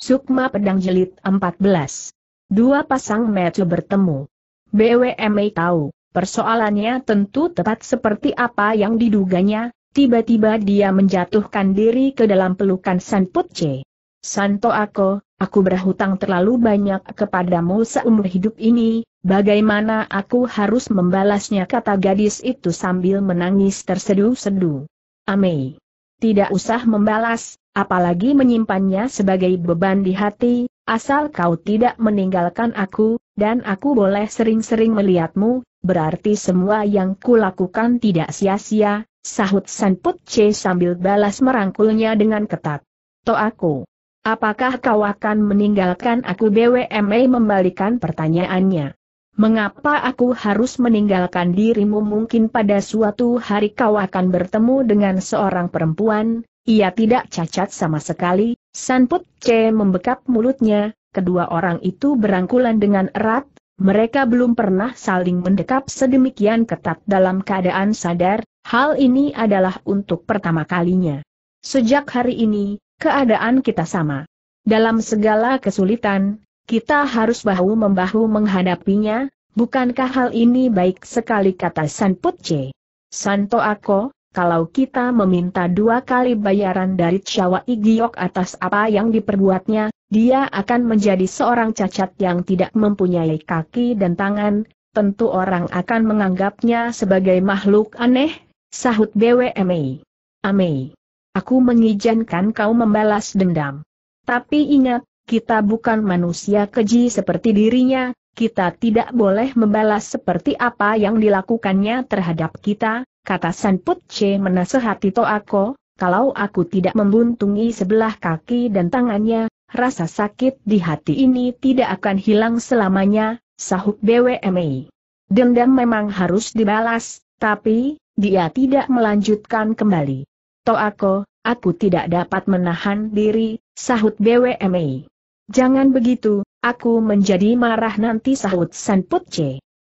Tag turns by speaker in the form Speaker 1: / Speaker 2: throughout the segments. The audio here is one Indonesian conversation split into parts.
Speaker 1: Sukma Pedang Jelit 14. Dua pasang mata bertemu. BWMA tahu, persoalannya tentu tepat seperti apa yang diduganya, tiba-tiba dia menjatuhkan diri ke dalam pelukan Sanputje. Putce. Santo Ako, aku berhutang terlalu banyak kepadamu seumur hidup ini, bagaimana aku harus membalasnya kata gadis itu sambil menangis terseduh-seduh. Amei. Tidak usah membalas, apalagi menyimpannya sebagai beban di hati, asal kau tidak meninggalkan aku, dan aku boleh sering-sering melihatmu, berarti semua yang kulakukan tidak sia-sia, sahut Sanput Che sambil balas merangkulnya dengan ketat. To aku. Apakah kau akan meninggalkan aku BWMA membalikan pertanyaannya? Mengapa aku harus meninggalkan dirimu mungkin pada suatu hari kau akan bertemu dengan seorang perempuan, ia tidak cacat sama sekali, Sanput C membekap mulutnya, kedua orang itu berangkulan dengan erat, mereka belum pernah saling mendekap sedemikian ketat dalam keadaan sadar, hal ini adalah untuk pertama kalinya. Sejak hari ini, keadaan kita sama. Dalam segala kesulitan, kita harus bahu-membahu menghadapinya, bukankah hal ini baik sekali kata Sanput C. Santo Ako, kalau kita meminta dua kali bayaran dari Chawa Igiok atas apa yang diperbuatnya, dia akan menjadi seorang cacat yang tidak mempunyai kaki dan tangan, tentu orang akan menganggapnya sebagai makhluk aneh, sahut BWMI. Amei. Aku mengizinkan kau membalas dendam. Tapi ingat, kita bukan manusia keji seperti dirinya, kita tidak boleh membalas seperti apa yang dilakukannya terhadap kita, kata Put C menasehati Toako, kalau aku tidak membuntungi sebelah kaki dan tangannya, rasa sakit di hati ini tidak akan hilang selamanya, sahut BWMI. Dendam memang harus dibalas, tapi, dia tidak melanjutkan kembali. Toako, aku tidak dapat menahan diri, sahut BWMI. Jangan begitu, aku menjadi marah nanti sahut Sanput C.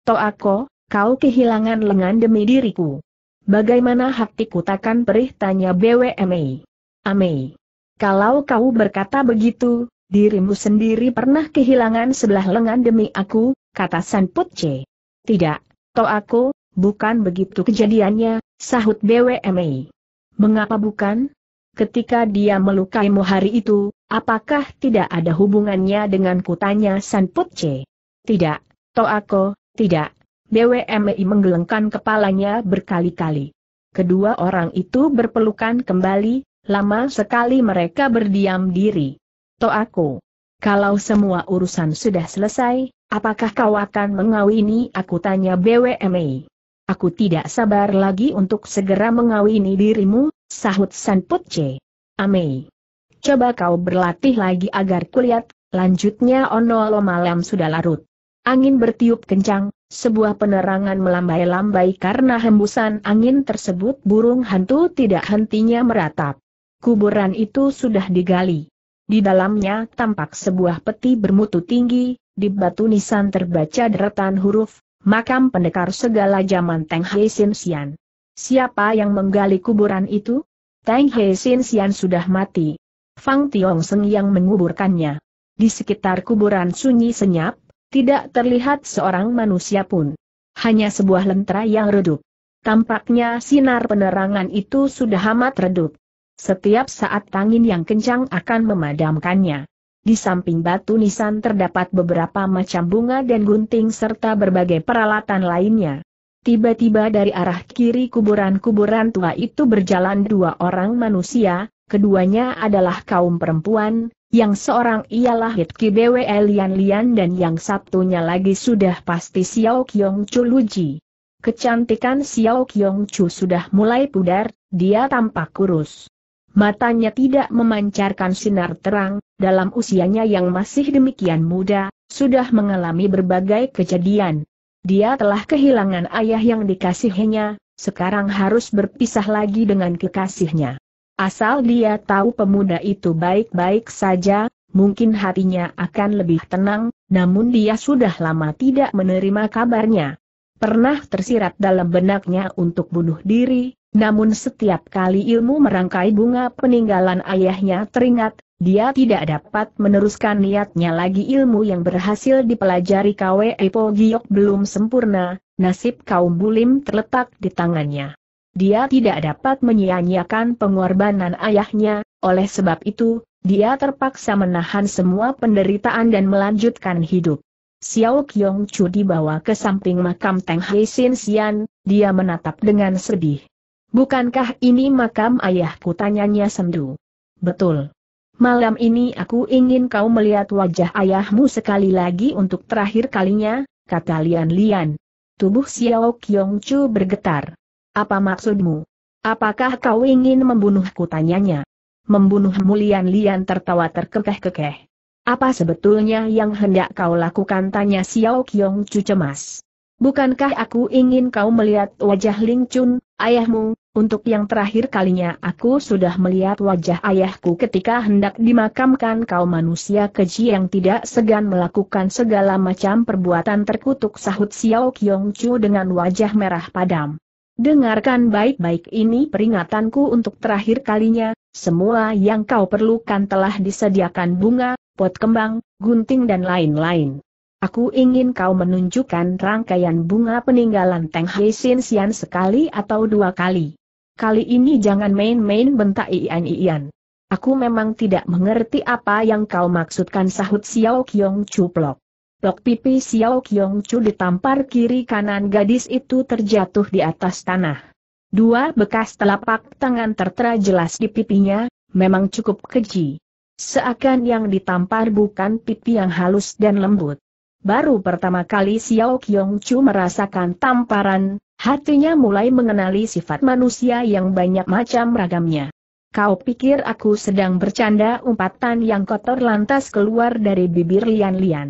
Speaker 1: Toako, kau kehilangan lengan demi diriku. Bagaimana hati kutakan perih tanya BWMI. Amei. Kalau kau berkata begitu, dirimu sendiri pernah kehilangan sebelah lengan demi aku, kata San Putce. Tidak, toh aku, bukan begitu kejadiannya, sahut BWMI. Mengapa bukan? Ketika dia melukaimu hari itu, apakah tidak ada hubungannya dengan kutanya San Tidak, Tidak, aku, tidak, BWMI menggelengkan kepalanya berkali-kali. Kedua orang itu berpelukan kembali, lama sekali mereka berdiam diri. To aku, kalau semua urusan sudah selesai, apakah kau akan mengawini aku tanya BWMI. Aku tidak sabar lagi untuk segera mengawini dirimu, sahut San C. Amei. Coba kau berlatih lagi agar kulihat, lanjutnya Ono Lo malam sudah larut. Angin bertiup kencang, sebuah penerangan melambai-lambai karena hembusan angin tersebut burung hantu tidak hentinya meratap. Kuburan itu sudah digali. Di dalamnya tampak sebuah peti bermutu tinggi, di batu nisan terbaca deretan huruf, makam pendekar segala zaman Teng Hei Sin Sian. Siapa yang menggali kuburan itu? Teng Hei Sin Sian sudah mati. Fang Tiong Seng yang menguburkannya. Di sekitar kuburan sunyi senyap, tidak terlihat seorang manusia pun. Hanya sebuah lentera yang redup. Tampaknya sinar penerangan itu sudah amat redup. Setiap saat angin yang kencang akan memadamkannya. Di samping batu nisan terdapat beberapa macam bunga dan gunting serta berbagai peralatan lainnya. Tiba-tiba dari arah kiri kuburan-kuburan tua itu berjalan dua orang manusia, keduanya adalah kaum perempuan, yang seorang ialah Hit Bwe Lian Lian dan yang satunya lagi sudah pasti Xiao Qiong Chu Luji. Kecantikan Xiao Qiong Chu sudah mulai pudar, dia tampak kurus. Matanya tidak memancarkan sinar terang, dalam usianya yang masih demikian muda, sudah mengalami berbagai kejadian. Dia telah kehilangan ayah yang dikasihinya, sekarang harus berpisah lagi dengan kekasihnya. Asal dia tahu pemuda itu baik-baik saja, mungkin hatinya akan lebih tenang, namun dia sudah lama tidak menerima kabarnya. Pernah tersirat dalam benaknya untuk bunuh diri, namun setiap kali ilmu merangkai bunga peninggalan ayahnya teringat, dia tidak dapat meneruskan niatnya lagi ilmu yang berhasil dipelajari KW Epo Giok belum sempurna, nasib kaum bulim terletak di tangannya. Dia tidak dapat menyia-nyiakan pengorbanan ayahnya, oleh sebab itu, dia terpaksa menahan semua penderitaan dan melanjutkan hidup. Xiao Qiong Chu dibawa ke samping makam Teng Hai Sin Xian, dia menatap dengan sedih. Bukankah ini makam ayahku tanyanya sendu? Betul. Malam ini aku ingin kau melihat wajah ayahmu sekali lagi untuk terakhir kalinya, kata Lian Lian. Tubuh Xiao Qiong Chu bergetar. Apa maksudmu? Apakah kau ingin membunuhku tanyanya? Membunuh Mulian Lian tertawa terkekeh-kekeh. Apa sebetulnya yang hendak kau lakukan tanya Xiao Qiong Chu cemas. Bukankah aku ingin kau melihat wajah Ling Chun, ayahmu, untuk yang terakhir kalinya aku sudah melihat wajah ayahku ketika hendak dimakamkan kau manusia keji yang tidak segan melakukan segala macam perbuatan terkutuk sahut Xiao Qiong Chu dengan wajah merah padam. Dengarkan baik-baik ini peringatanku untuk terakhir kalinya, semua yang kau perlukan telah disediakan bunga, pot kembang, gunting dan lain-lain. Aku ingin kau menunjukkan rangkaian bunga peninggalan Teng Hei Sin Sian sekali atau dua kali. Kali ini jangan main-main bentak Ian-Ian. Aku memang tidak mengerti apa yang kau maksudkan sahut Xiao Kiong cuplok. Lok pipi Xiao Kyong Chu ditampar kiri kanan gadis itu terjatuh di atas tanah. Dua bekas telapak tangan tertera jelas di pipinya, memang cukup keji. Seakan yang ditampar bukan pipi yang halus dan lembut. Baru pertama kali Xiao Kyong Chu merasakan tamparan, hatinya mulai mengenali sifat manusia yang banyak macam ragamnya. Kau pikir aku sedang bercanda umpatan yang kotor lantas keluar dari bibir Lian Lian.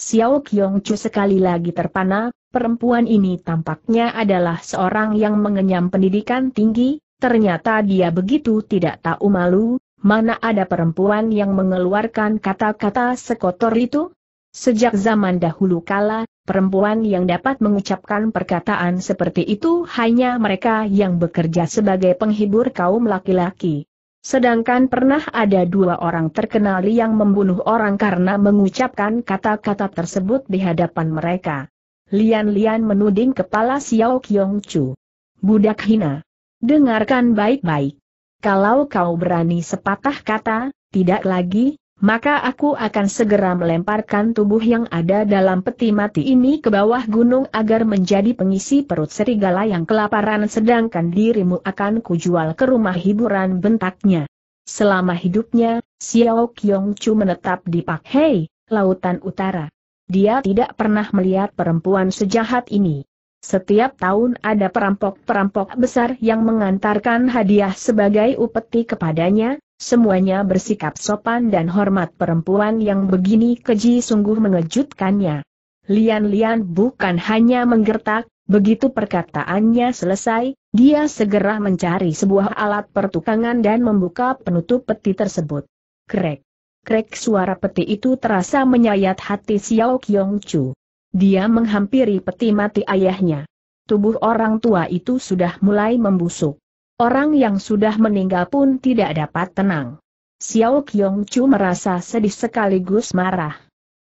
Speaker 1: Xiao Qiong Chu sekali lagi terpana, perempuan ini tampaknya adalah seorang yang mengenyam pendidikan tinggi, ternyata dia begitu tidak tahu malu, mana ada perempuan yang mengeluarkan kata-kata sekotor itu? Sejak zaman dahulu kala, perempuan yang dapat mengucapkan perkataan seperti itu hanya mereka yang bekerja sebagai penghibur kaum laki-laki. Sedangkan pernah ada dua orang terkenal yang membunuh orang karena mengucapkan kata-kata tersebut di hadapan mereka. Lian-lian menuding kepala Xiao Qiong Chu. Budak hina. Dengarkan baik-baik. Kalau kau berani sepatah kata, tidak lagi, maka aku akan segera melemparkan tubuh yang ada dalam peti mati ini ke bawah gunung agar menjadi pengisi perut serigala yang kelaparan sedangkan dirimu akan kujual ke rumah hiburan bentaknya. Selama hidupnya, Xiao Qiong Chu menetap di Pak Hei, Lautan Utara. Dia tidak pernah melihat perempuan sejahat ini. Setiap tahun ada perampok-perampok besar yang mengantarkan hadiah sebagai upeti kepadanya, Semuanya bersikap sopan dan hormat perempuan yang begini keji sungguh mengejutkannya. Lian-lian bukan hanya menggertak, begitu perkataannya selesai, dia segera mencari sebuah alat pertukangan dan membuka penutup peti tersebut. Krek. Krek suara peti itu terasa menyayat hati Xiao Qiong Chu. Dia menghampiri peti mati ayahnya. Tubuh orang tua itu sudah mulai membusuk. Orang yang sudah meninggal pun tidak dapat tenang. Xiao Qiong Chu merasa sedih sekaligus marah.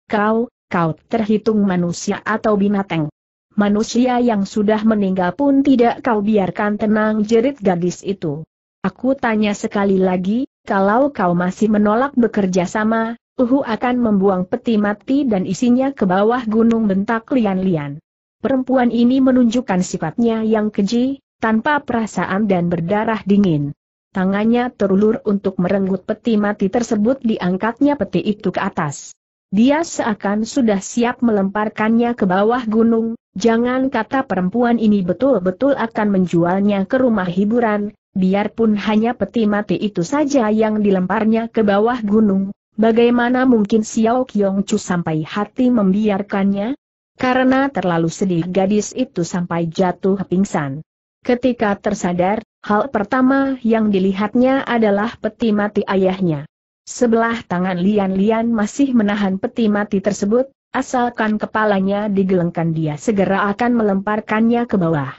Speaker 1: Kau, kau terhitung manusia atau binatang. Manusia yang sudah meninggal pun tidak kau biarkan tenang jerit gadis itu. Aku tanya sekali lagi, kalau kau masih menolak bekerja sama, Uhu akan membuang peti mati dan isinya ke bawah gunung bentak lian-lian. Perempuan ini menunjukkan sifatnya yang keji, tanpa perasaan dan berdarah dingin. Tangannya terulur untuk merenggut peti mati tersebut diangkatnya peti itu ke atas. Dia seakan sudah siap melemparkannya ke bawah gunung, jangan kata perempuan ini betul-betul akan menjualnya ke rumah hiburan, biarpun hanya peti mati itu saja yang dilemparnya ke bawah gunung, bagaimana mungkin Xiao Qiong Chu sampai hati membiarkannya? Karena terlalu sedih gadis itu sampai jatuh pingsan. Ketika tersadar, hal pertama yang dilihatnya adalah peti mati ayahnya. Sebelah tangan Lian-Lian masih menahan peti mati tersebut, asalkan kepalanya digelengkan dia segera akan melemparkannya ke bawah.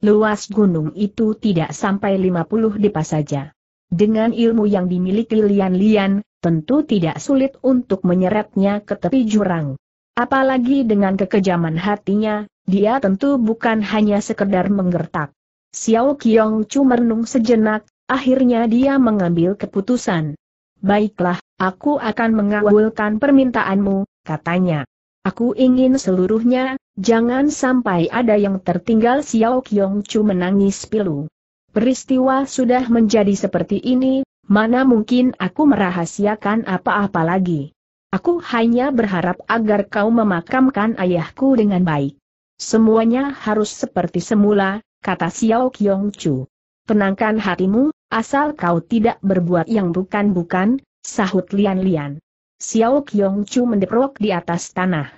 Speaker 1: Luas gunung itu tidak sampai 50 depa saja. Dengan ilmu yang dimiliki Lian-Lian, tentu tidak sulit untuk menyeretnya ke tepi jurang. Apalagi dengan kekejaman hatinya, dia tentu bukan hanya sekedar menggertak. Xiao Qiong Chu merenung sejenak, akhirnya dia mengambil keputusan. Baiklah, aku akan mengawalkan permintaanmu, katanya. Aku ingin seluruhnya, jangan sampai ada yang tertinggal Xiao Qiong Chu menangis pilu. Peristiwa sudah menjadi seperti ini, mana mungkin aku merahasiakan apa-apa lagi. Aku hanya berharap agar kau memakamkan ayahku dengan baik. Semuanya harus seperti semula, kata Xiao Qiong Chu. Tenangkan hatimu, asal kau tidak berbuat yang bukan-bukan, sahut Lian-Lian. Xiao Qiong Chu mendeprok di atas tanah.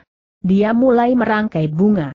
Speaker 1: Dia mulai merangkai bunga.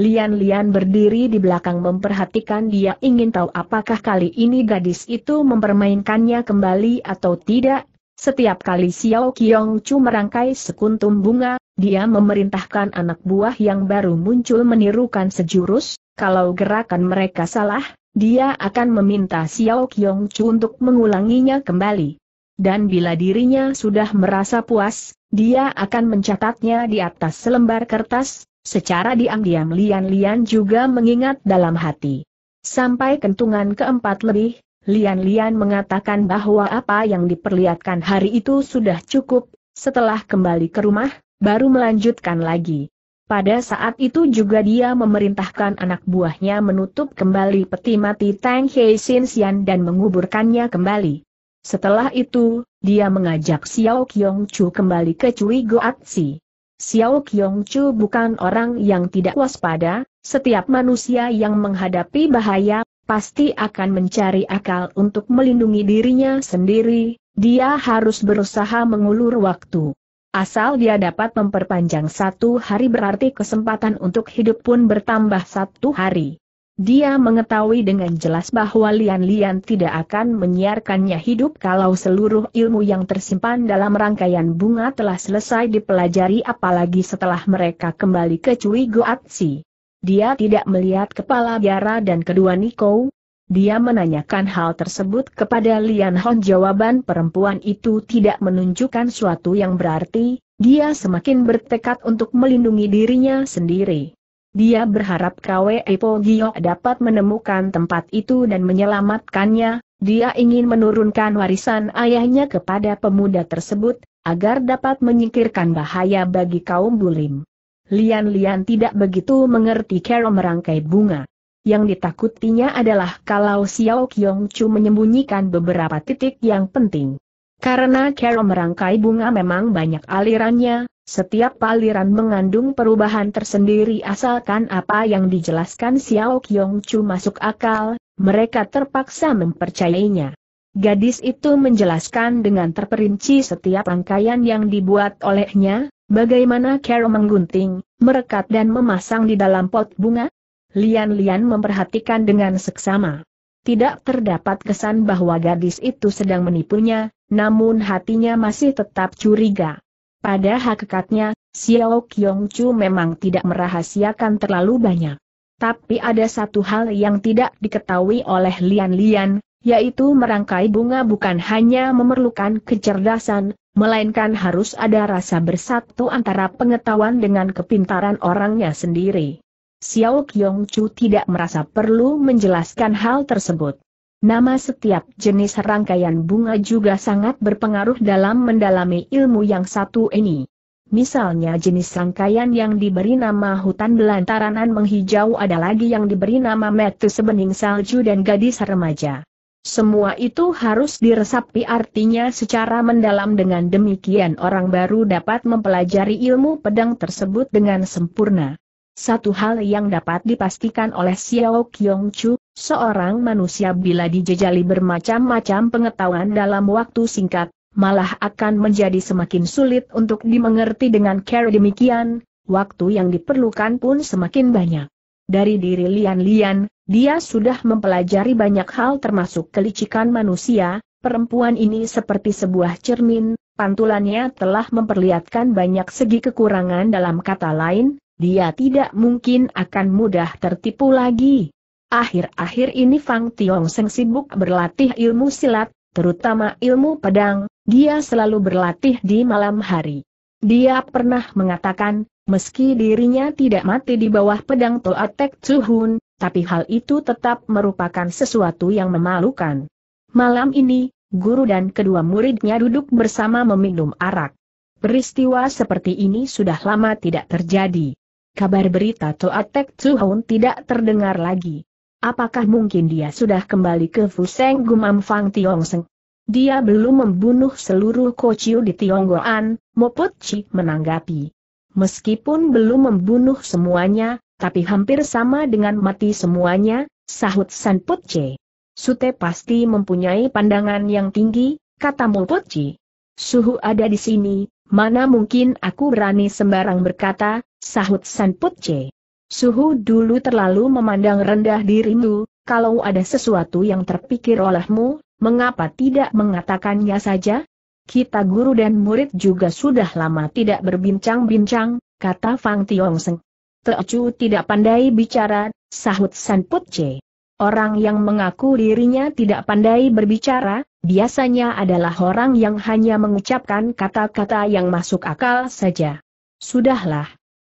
Speaker 1: Lian-Lian berdiri di belakang memperhatikan dia ingin tahu apakah kali ini gadis itu mempermainkannya kembali atau tidak. Setiap kali Xiao Qiong Chu merangkai sekuntum bunga, dia memerintahkan anak buah yang baru muncul menirukan sejurus, kalau gerakan mereka salah, dia akan meminta Xiao Qiong Chu untuk mengulanginya kembali. Dan bila dirinya sudah merasa puas, dia akan mencatatnya di atas selembar kertas, secara diam-diam Lian-Lian juga mengingat dalam hati. Sampai kentungan keempat lebih, Lian-Lian mengatakan bahwa apa yang diperlihatkan hari itu sudah cukup, setelah kembali ke rumah, baru melanjutkan lagi. Pada saat itu juga dia memerintahkan anak buahnya menutup kembali peti mati Tang Hei Sin Xian dan menguburkannya kembali. Setelah itu, dia mengajak Xiao Qiong Chu kembali ke Cui Si. Xiao Qiong Chu bukan orang yang tidak waspada, setiap manusia yang menghadapi bahaya, pasti akan mencari akal untuk melindungi dirinya sendiri, dia harus berusaha mengulur waktu. Asal dia dapat memperpanjang satu hari berarti kesempatan untuk hidup pun bertambah satu hari. Dia mengetahui dengan jelas bahwa Lian-Lian tidak akan menyiarkannya hidup kalau seluruh ilmu yang tersimpan dalam rangkaian bunga telah selesai dipelajari apalagi setelah mereka kembali ke Cui Goatsi. Dia tidak melihat kepala biara dan kedua Niko, dia menanyakan hal tersebut kepada Lian Hon jawaban perempuan itu tidak menunjukkan suatu yang berarti, dia semakin bertekad untuk melindungi dirinya sendiri. Dia berharap Kwe Po Gio dapat menemukan tempat itu dan menyelamatkannya, dia ingin menurunkan warisan ayahnya kepada pemuda tersebut, agar dapat menyingkirkan bahaya bagi kaum bulim. Lian-lian tidak begitu mengerti cara merangkai bunga. Yang ditakutinya adalah kalau Xiao Qiong Chu menyembunyikan beberapa titik yang penting. Karena cara merangkai bunga memang banyak alirannya, setiap aliran mengandung perubahan tersendiri asalkan apa yang dijelaskan Xiao Qiong Chu masuk akal, mereka terpaksa mempercayainya. Gadis itu menjelaskan dengan terperinci setiap rangkaian yang dibuat olehnya, bagaimana cara menggunting, merekat dan memasang di dalam pot bunga, Lian-lian memperhatikan dengan seksama. Tidak terdapat kesan bahwa gadis itu sedang menipunya, namun hatinya masih tetap curiga. Pada hakikatnya, Xiao Qiongchu memang tidak merahasiakan terlalu banyak. Tapi ada satu hal yang tidak diketahui oleh Lian-Lian, yaitu merangkai bunga bukan hanya memerlukan kecerdasan, melainkan harus ada rasa bersatu antara pengetahuan dengan kepintaran orangnya sendiri. Xiao Qiong Chu tidak merasa perlu menjelaskan hal tersebut. Nama setiap jenis rangkaian bunga juga sangat berpengaruh dalam mendalami ilmu yang satu ini. Misalnya jenis rangkaian yang diberi nama hutan belantaranan menghijau ada lagi yang diberi nama metu sebening salju dan gadis remaja. Semua itu harus diresapi artinya secara mendalam dengan demikian orang baru dapat mempelajari ilmu pedang tersebut dengan sempurna. Satu hal yang dapat dipastikan oleh Xiao Qiong Chu, seorang manusia bila dijejali bermacam-macam pengetahuan dalam waktu singkat, malah akan menjadi semakin sulit untuk dimengerti dengan cara demikian, waktu yang diperlukan pun semakin banyak. Dari diri Lian-Lian, dia sudah mempelajari banyak hal termasuk kelicikan manusia, perempuan ini seperti sebuah cermin, pantulannya telah memperlihatkan banyak segi kekurangan dalam kata lain, dia tidak mungkin akan mudah tertipu lagi. Akhir-akhir ini Fang Tiong Seng sibuk berlatih ilmu silat, terutama ilmu pedang, dia selalu berlatih di malam hari. Dia pernah mengatakan, meski dirinya tidak mati di bawah pedang Toa Tek Tsuhun, tapi hal itu tetap merupakan sesuatu yang memalukan. Malam ini, guru dan kedua muridnya duduk bersama meminum arak. Peristiwa seperti ini sudah lama tidak terjadi kabar berita Toa Tek Tsuhon tidak terdengar lagi. Apakah mungkin dia sudah kembali ke Fuseng Gumam Fang Tiong Seng? Dia belum membunuh seluruh kociu di Tionggoan, Mopot Chi menanggapi. Meskipun belum membunuh semuanya, tapi hampir sama dengan mati semuanya, sahut San Put Chi. Sute pasti mempunyai pandangan yang tinggi, kata Mopot Chi. Suhu ada di sini, Mana mungkin aku berani sembarang berkata, sahut Sanput Che. Suhu dulu terlalu memandang rendah dirimu, kalau ada sesuatu yang terpikir olehmu, mengapa tidak mengatakannya saja? Kita guru dan murid juga sudah lama tidak berbincang-bincang, kata Fang Tiongseng. Teocu tidak pandai bicara, sahut Sanput Che. Orang yang mengaku dirinya tidak pandai berbicara, biasanya adalah orang yang hanya mengucapkan kata-kata yang masuk akal saja. Sudahlah.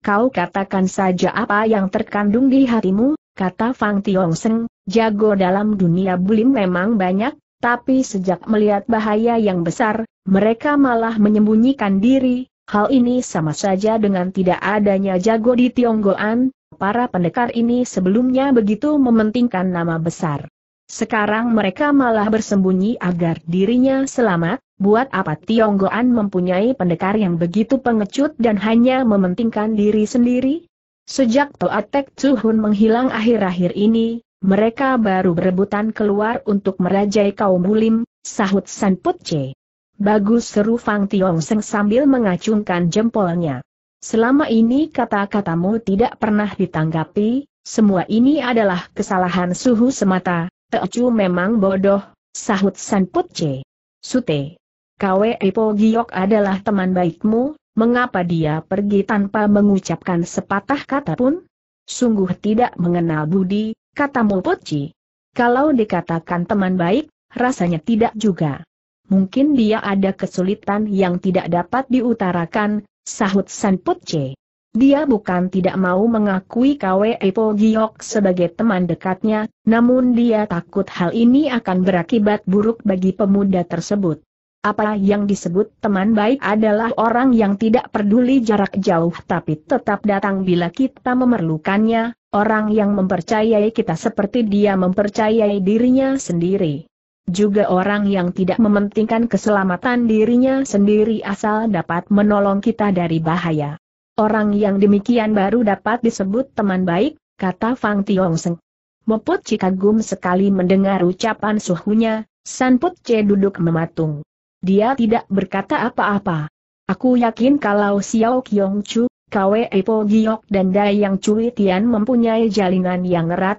Speaker 1: Kau katakan saja apa yang terkandung di hatimu, kata Fang Seng, jago dalam dunia bulim memang banyak, tapi sejak melihat bahaya yang besar, mereka malah menyembunyikan diri, hal ini sama saja dengan tidak adanya jago di Tionggoan, para pendekar ini sebelumnya begitu mementingkan nama besar. Sekarang mereka malah bersembunyi agar dirinya selamat, buat apa Tionggoan mempunyai pendekar yang begitu pengecut dan hanya mementingkan diri sendiri? Sejak Toatek Tuhun menghilang akhir-akhir ini, mereka baru berebutan keluar untuk merajai kaum bulim, sahut San Putce. Bagus seru Fang Tiong Seng sambil mengacungkan jempolnya. Selama ini kata-katamu tidak pernah ditanggapi, semua ini adalah kesalahan suhu semata, Teocu memang bodoh, sahut Sanput C. Sute. Kwe Epo Giok adalah teman baikmu, mengapa dia pergi tanpa mengucapkan sepatah kata pun? Sungguh tidak mengenal budi, kata Mulputci. Kalau dikatakan teman baik, rasanya tidak juga. Mungkin dia ada kesulitan yang tidak dapat diutarakan, sahut Sanputce. Dia bukan tidak mau mengakui Kwe Po Giok sebagai teman dekatnya, namun dia takut hal ini akan berakibat buruk bagi pemuda tersebut. Apa yang disebut teman baik adalah orang yang tidak peduli jarak jauh tapi tetap datang bila kita memerlukannya, orang yang mempercayai kita seperti dia mempercayai dirinya sendiri. Juga orang yang tidak mementingkan keselamatan dirinya sendiri asal dapat menolong kita dari bahaya. Orang yang demikian baru dapat disebut teman baik, kata Fang Tiongseng. Moput Cikagum sekali mendengar ucapan suhunya, Sanput C duduk mematung. Dia tidak berkata apa-apa. Aku yakin kalau Xiao Kiong Chu, Kwe Epo Giok dan Dayang Cui Tian mempunyai jalinan yang erat.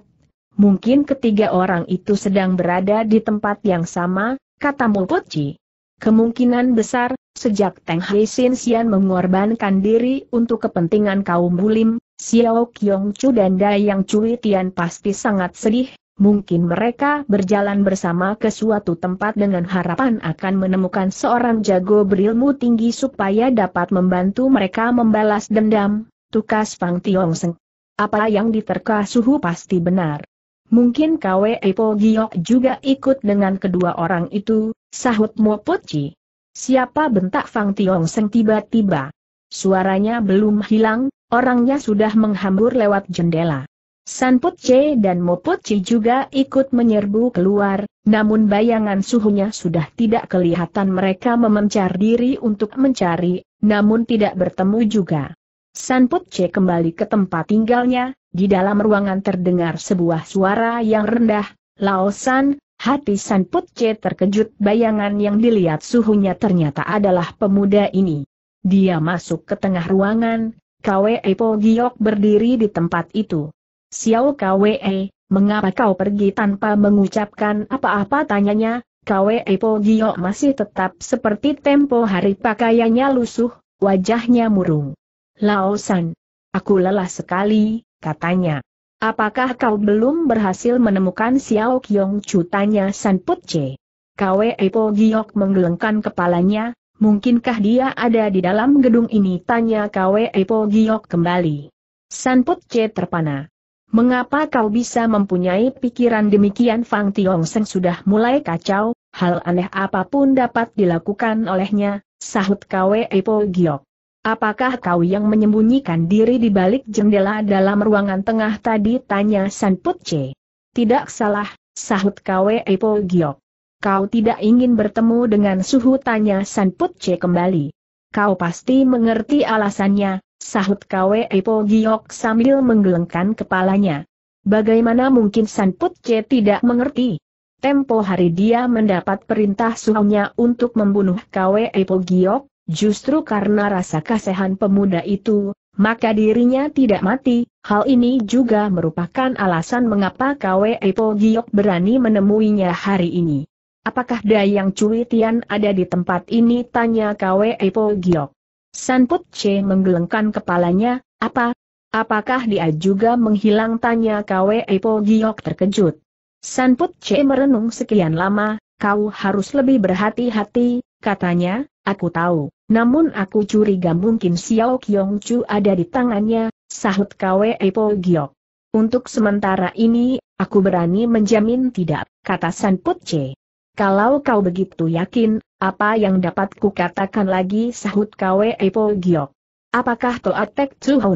Speaker 1: Mungkin ketiga orang itu sedang berada di tempat yang sama, kata Moput Ci. Kemungkinan besar, Sejak Teng Hai Sin Sian mengorbankan diri untuk kepentingan kaum bulim, Xiao Kyong Chu dan Dayang Cui Tian pasti sangat sedih, mungkin mereka berjalan bersama ke suatu tempat dengan harapan akan menemukan seorang jago berilmu tinggi supaya dapat membantu mereka membalas dendam, tukas Fang Tiong Seng. Apa yang diterka suhu pasti benar. Mungkin Kwe Epo Giok juga ikut dengan kedua orang itu, sahut Mo Poci. Siapa bentak Fang Tiong Seng tiba-tiba? Suaranya belum hilang, orangnya sudah menghambur lewat jendela. San Put Che dan Mo Put Che juga ikut menyerbu keluar, namun bayangan suhunya sudah tidak kelihatan mereka memencar diri untuk mencari, namun tidak bertemu juga. San Put Che kembali ke tempat tinggalnya, di dalam ruangan terdengar sebuah suara yang rendah, Lao San, Hati San Putce terkejut bayangan yang dilihat suhunya ternyata adalah pemuda ini. Dia masuk ke tengah ruangan, Kwe Po Giok berdiri di tempat itu. Xiao Kwe, mengapa kau pergi tanpa mengucapkan apa-apa tanyanya, Kwe Po Giok masih tetap seperti tempo hari pakaiannya lusuh, wajahnya murung. Lao San, aku lelah sekali, katanya. Apakah kau belum berhasil menemukan Xiao Qiong Chu tanya San Put C. Kwe Po Giok menggelengkan kepalanya, mungkinkah dia ada di dalam gedung ini tanya Kwe Po Giok kembali. San Put C terpana. Mengapa kau bisa mempunyai pikiran demikian Fang Tiong Seng sudah mulai kacau, hal aneh apapun dapat dilakukan olehnya, sahut Kwe Po Giok. Apakah kau yang menyembunyikan diri di balik jendela dalam ruangan tengah tadi? Tanya San Putce. Tidak salah, sahut Kwe Epo Giok. Kau tidak ingin bertemu dengan suhu? Tanya San Putce kembali. Kau pasti mengerti alasannya, sahut Kwe Epo Giok sambil menggelengkan kepalanya. Bagaimana mungkin San Putce tidak mengerti? Tempo hari dia mendapat perintah suhunya untuk membunuh Kwe Epo Giok, Justru karena rasa kasihan pemuda itu, maka dirinya tidak mati, hal ini juga merupakan alasan mengapa KWE Po Giok berani menemuinya hari ini. Apakah Dayang Cui Tian ada di tempat ini? Tanya KWE Po Giok. Sanput Che menggelengkan kepalanya, apa? Apakah dia juga menghilang? Tanya KWE Po Giok terkejut. Sanput Che merenung sekian lama, kau harus lebih berhati-hati, katanya, Aku tahu, namun aku curiga mungkin Xiao Qiong Chu ada di tangannya, sahut Kwe Po Giok. Untuk sementara ini, aku berani menjamin tidak, kata San Put Che. Kalau kau begitu yakin, apa yang dapat kukatakan lagi sahut Kwe Po Giok. Apakah Toat Tek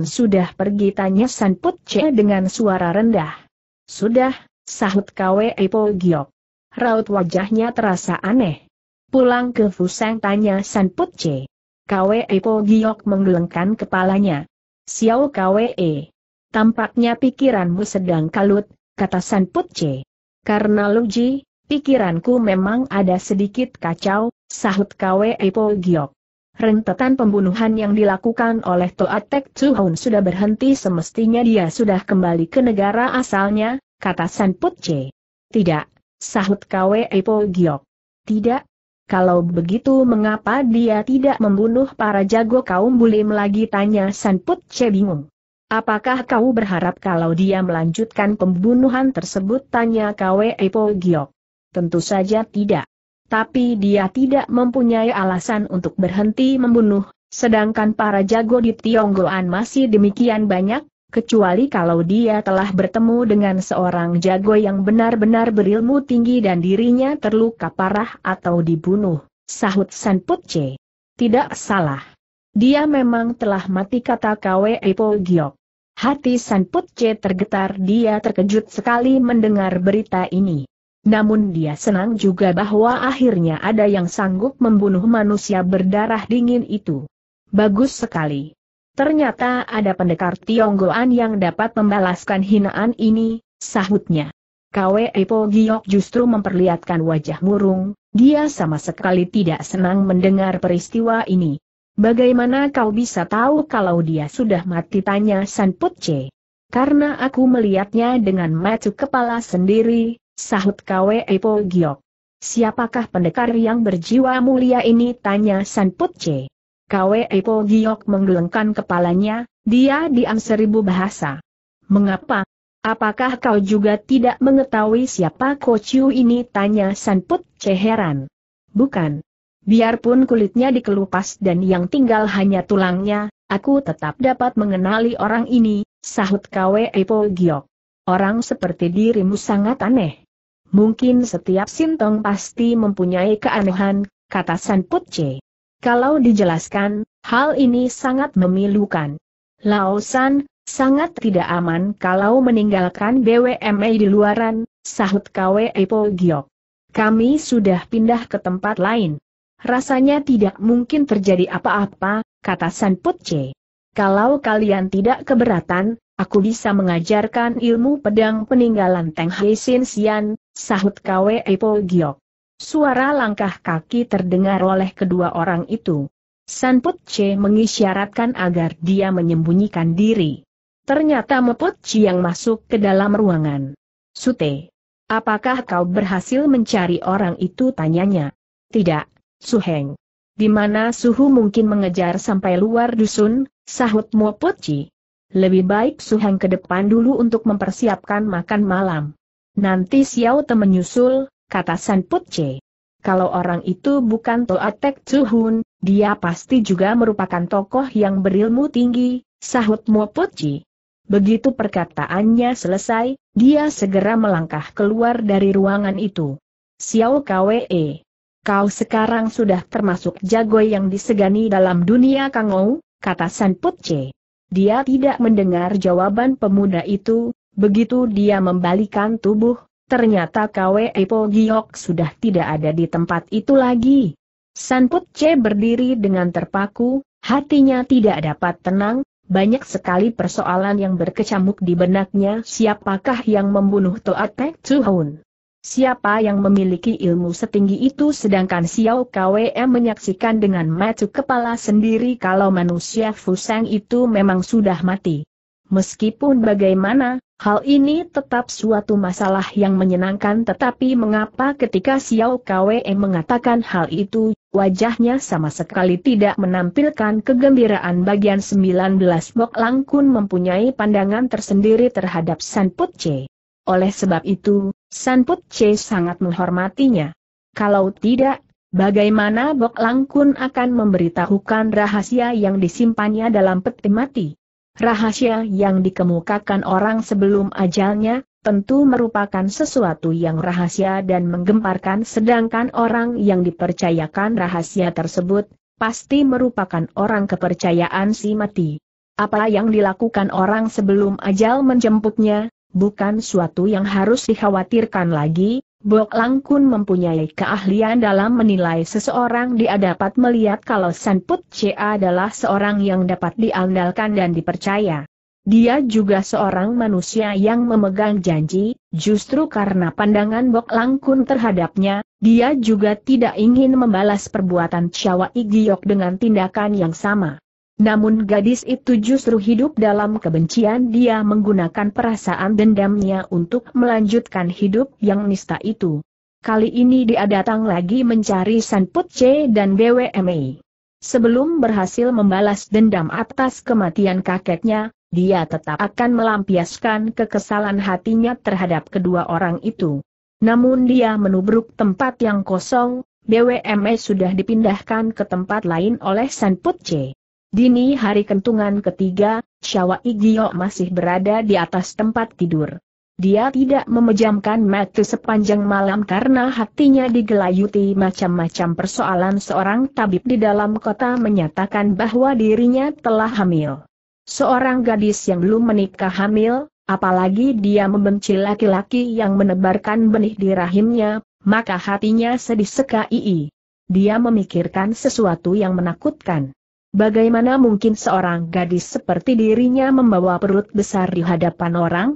Speaker 1: sudah pergi tanya San Put Che dengan suara rendah? Sudah, sahut Kwe Po Giok. Raut wajahnya terasa aneh. Pulang ke Fusang tanya San Put Kwe Po Giok menggelengkan kepalanya. Xiao Kwe. E. Tampaknya pikiranmu sedang kalut, kata San Put Karena Luji, pikiranku memang ada sedikit kacau, sahut Kwe Po Giok. Rentetan pembunuhan yang dilakukan oleh Toatek Tek Tuhun sudah berhenti semestinya dia sudah kembali ke negara asalnya, kata San Put Tidak, sahut Kwe Po Giok. Tidak, kalau begitu mengapa dia tidak membunuh para jago kaum bulim lagi tanya Put Che bingung. Apakah kau berharap kalau dia melanjutkan pembunuhan tersebut tanya Kwe Epo Giok? Tentu saja tidak. Tapi dia tidak mempunyai alasan untuk berhenti membunuh, sedangkan para jago di Tionggoan masih demikian banyak, kecuali kalau dia telah bertemu dengan seorang jago yang benar-benar berilmu tinggi dan dirinya terluka parah atau dibunuh, sahut San Putce. Tidak salah. Dia memang telah mati kata Kwe Epo Giok. Hati San Putce tergetar dia terkejut sekali mendengar berita ini. Namun dia senang juga bahwa akhirnya ada yang sanggup membunuh manusia berdarah dingin itu. Bagus sekali. Ternyata ada pendekar Tionggoan yang dapat membalaskan hinaan ini, sahutnya. Kwe Epo Giok justru memperlihatkan wajah murung, dia sama sekali tidak senang mendengar peristiwa ini. Bagaimana kau bisa tahu kalau dia sudah mati tanya San Putce? Karena aku melihatnya dengan mata kepala sendiri, sahut Kwe Epo Giok. Siapakah pendekar yang berjiwa mulia ini tanya San Putce? Kwe Epo Giok menggelengkan kepalanya, dia diam seribu bahasa. Mengapa? Apakah kau juga tidak mengetahui siapa Kociu ini? Tanya Sanput Ceheran. Bukan. Biarpun kulitnya dikelupas dan yang tinggal hanya tulangnya, aku tetap dapat mengenali orang ini, sahut Kwe Epo Giok. Orang seperti dirimu sangat aneh. Mungkin setiap sintong pasti mempunyai keanehan, kata Sanput Ceheran. Kalau dijelaskan, hal ini sangat memilukan. Laosan, sangat tidak aman kalau meninggalkan BWMA di luaran, sahut KWE Epo Giok. Kami sudah pindah ke tempat lain. Rasanya tidak mungkin terjadi apa-apa, kata San C. Kalau kalian tidak keberatan, aku bisa mengajarkan ilmu pedang peninggalan Teng Hei Sin Sian, sahut KWE Epo Giok. Suara langkah kaki terdengar oleh kedua orang itu. Put Che mengisyaratkan agar dia menyembunyikan diri. Ternyata Meput Chi yang masuk ke dalam ruangan. Sute, apakah kau berhasil mencari orang itu tanyanya? Tidak, Su Heng. Di mana Suhu mungkin mengejar sampai luar dusun, sahut Meput Chi. Lebih baik Su Heng ke depan dulu untuk mempersiapkan makan malam. Nanti Xiao Te menyusul, kata San Put Kalau orang itu bukan Toa Tek Hun, dia pasti juga merupakan tokoh yang berilmu tinggi, sahut Mo Put Begitu perkataannya selesai, dia segera melangkah keluar dari ruangan itu. Xiao Kwe, kau sekarang sudah termasuk jago yang disegani dalam dunia Kangou, kata San Put Dia tidak mendengar jawaban pemuda itu, begitu dia membalikan tubuh, Ternyata Kwe Po Giok sudah tidak ada di tempat itu lagi. Sanput C berdiri dengan terpaku, hatinya tidak dapat tenang, banyak sekali persoalan yang berkecamuk di benaknya siapakah yang membunuh Toat Pek Chuhun. Siapa yang memiliki ilmu setinggi itu sedangkan Xiao Kwe menyaksikan dengan mata kepala sendiri kalau manusia Fusang itu memang sudah mati. Meskipun bagaimana, hal ini tetap suatu masalah yang menyenangkan tetapi mengapa ketika Xiao Kwe mengatakan hal itu, wajahnya sama sekali tidak menampilkan kegembiraan bagian 19 Bok Lang Kun mempunyai pandangan tersendiri terhadap San Put Che. Oleh sebab itu, San Put Che sangat menghormatinya. Kalau tidak, bagaimana Bok Lang Kun akan memberitahukan rahasia yang disimpannya dalam peti mati? Rahasia yang dikemukakan orang sebelum ajalnya, tentu merupakan sesuatu yang rahasia dan menggemparkan sedangkan orang yang dipercayakan rahasia tersebut, pasti merupakan orang kepercayaan si mati. Apa yang dilakukan orang sebelum ajal menjemputnya, bukan suatu yang harus dikhawatirkan lagi, Bok Lang Kun mempunyai keahlian dalam menilai seseorang dia dapat melihat kalau San Put adalah seorang yang dapat diandalkan dan dipercaya. Dia juga seorang manusia yang memegang janji, justru karena pandangan Bok Lang Kun terhadapnya, dia juga tidak ingin membalas perbuatan Chawa Igiok dengan tindakan yang sama. Namun gadis itu justru hidup dalam kebencian dia menggunakan perasaan dendamnya untuk melanjutkan hidup yang nista itu. Kali ini dia datang lagi mencari Sanput C dan BWME. Sebelum berhasil membalas dendam atas kematian kakeknya, dia tetap akan melampiaskan kekesalan hatinya terhadap kedua orang itu. Namun dia menubruk tempat yang kosong, BWME sudah dipindahkan ke tempat lain oleh Sanput C. Dini hari kentungan ketiga, Syawa Igyo masih berada di atas tempat tidur. Dia tidak memejamkan mata sepanjang malam karena hatinya digelayuti macam-macam persoalan seorang tabib di dalam kota menyatakan bahwa dirinya telah hamil. Seorang gadis yang belum menikah hamil, apalagi dia membenci laki-laki yang menebarkan benih di rahimnya, maka hatinya sedih sekali. Dia memikirkan sesuatu yang menakutkan. Bagaimana mungkin seorang gadis seperti dirinya membawa perut besar di hadapan orang?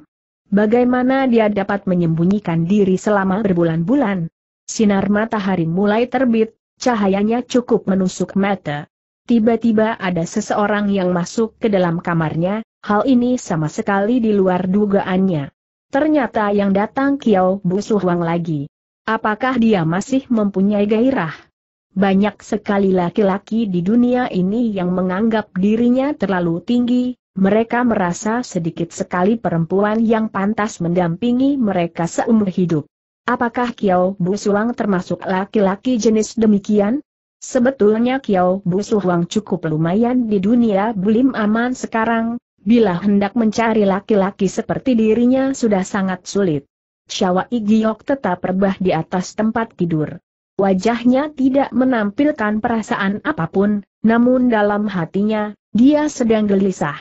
Speaker 1: Bagaimana dia dapat menyembunyikan diri selama berbulan-bulan? Sinar matahari mulai terbit, cahayanya cukup menusuk mata. Tiba-tiba ada seseorang yang masuk ke dalam kamarnya, hal ini sama sekali di luar dugaannya. Ternyata yang datang Kiao Wang lagi. Apakah dia masih mempunyai gairah? Banyak sekali laki-laki di dunia ini yang menganggap dirinya terlalu tinggi, mereka merasa sedikit sekali perempuan yang pantas mendampingi mereka seumur hidup. Apakah Kiao Busuang termasuk laki-laki jenis demikian? Sebetulnya Kiao Busuang cukup lumayan di dunia belum aman sekarang, bila hendak mencari laki-laki seperti dirinya sudah sangat sulit. Syawai Giok tetap rebah di atas tempat tidur. Wajahnya tidak menampilkan perasaan apapun, namun dalam hatinya, dia sedang gelisah.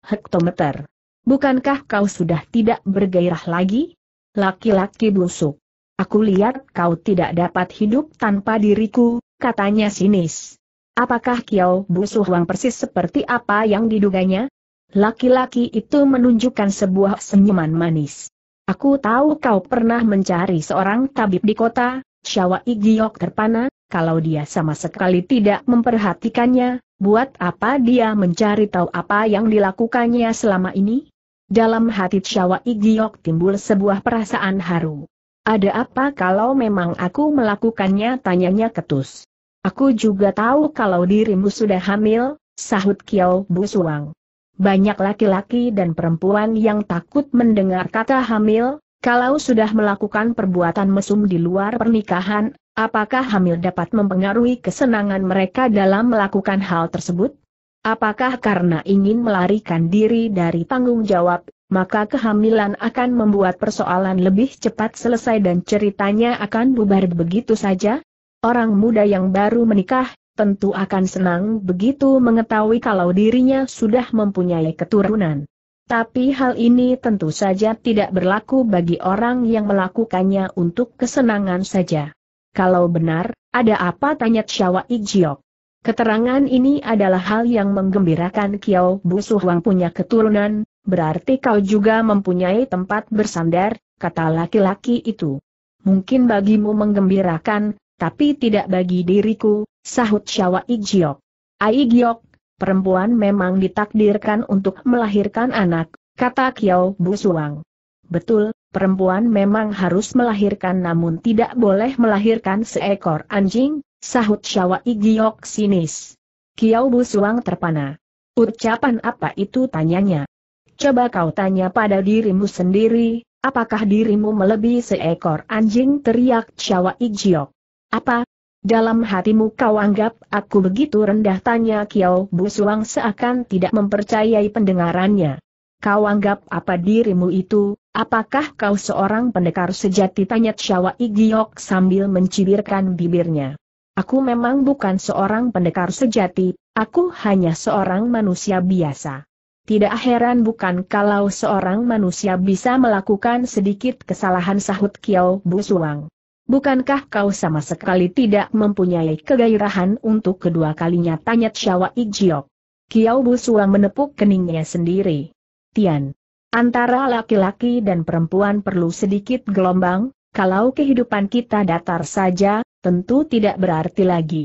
Speaker 1: Hektometer. Bukankah kau sudah tidak bergairah lagi? Laki-laki busuk. Aku lihat kau tidak dapat hidup tanpa diriku, katanya sinis. Apakah kau Busuh Wang persis seperti apa yang diduganya? Laki-laki itu menunjukkan sebuah senyuman manis. Aku tahu kau pernah mencari seorang tabib di kota, Syawa Igiok terpana, kalau dia sama sekali tidak memperhatikannya, buat apa dia mencari tahu apa yang dilakukannya selama ini? Dalam hati Syawa Igiok timbul sebuah perasaan haru. Ada apa kalau memang aku melakukannya tanyanya ketus. Aku juga tahu kalau dirimu sudah hamil, sahut Kiao Suang. Banyak laki-laki dan perempuan yang takut mendengar kata hamil, kalau sudah melakukan perbuatan mesum di luar pernikahan, apakah hamil dapat mempengaruhi kesenangan mereka dalam melakukan hal tersebut? Apakah karena ingin melarikan diri dari tanggung jawab, maka kehamilan akan membuat persoalan lebih cepat selesai dan ceritanya akan bubar begitu saja? Orang muda yang baru menikah, tentu akan senang begitu mengetahui kalau dirinya sudah mempunyai keturunan. Tapi hal ini tentu saja tidak berlaku bagi orang yang melakukannya untuk kesenangan saja. Kalau benar, ada apa tanya Syawa Ijiok? Keterangan ini adalah hal yang menggembirakan Kiao Wang punya keturunan, berarti kau juga mempunyai tempat bersandar, kata laki-laki itu. Mungkin bagimu menggembirakan, tapi tidak bagi diriku, sahut Syawa Ijiok. Aigiok, perempuan memang ditakdirkan untuk melahirkan anak, kata Kiao Suang. Betul, perempuan memang harus melahirkan namun tidak boleh melahirkan seekor anjing, sahut Syawa Igiok sinis. Kiao Suang terpana. Ucapan apa itu tanyanya? Coba kau tanya pada dirimu sendiri, apakah dirimu melebihi seekor anjing teriak Syawa Igiok. Apa, dalam hatimu kau anggap aku begitu rendah tanya Kiao Suang seakan tidak mempercayai pendengarannya. Kau anggap apa dirimu itu, apakah kau seorang pendekar sejati tanya Syawa Igiok sambil mencibirkan bibirnya. Aku memang bukan seorang pendekar sejati, aku hanya seorang manusia biasa. Tidak heran bukan kalau seorang manusia bisa melakukan sedikit kesalahan sahut Kiao Suang bukankah kau sama sekali tidak mempunyai kegairahan untuk kedua kalinya tanya Syawa Ijiok. Kiao Busua menepuk keningnya sendiri. Tian. Antara laki-laki dan perempuan perlu sedikit gelombang, kalau kehidupan kita datar saja, tentu tidak berarti lagi.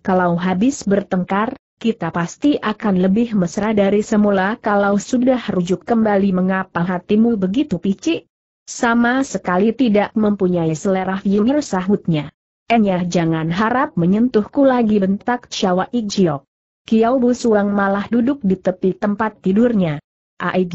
Speaker 1: Kalau habis bertengkar, kita pasti akan lebih mesra dari semula kalau sudah rujuk kembali mengapa hatimu begitu picik. Sama sekali tidak mempunyai selera humor sahutnya. Enyah jangan harap menyentuhku lagi bentak Syawa Ijiok. Kiau Bu Suang malah duduk di tepi tempat tidurnya. Ai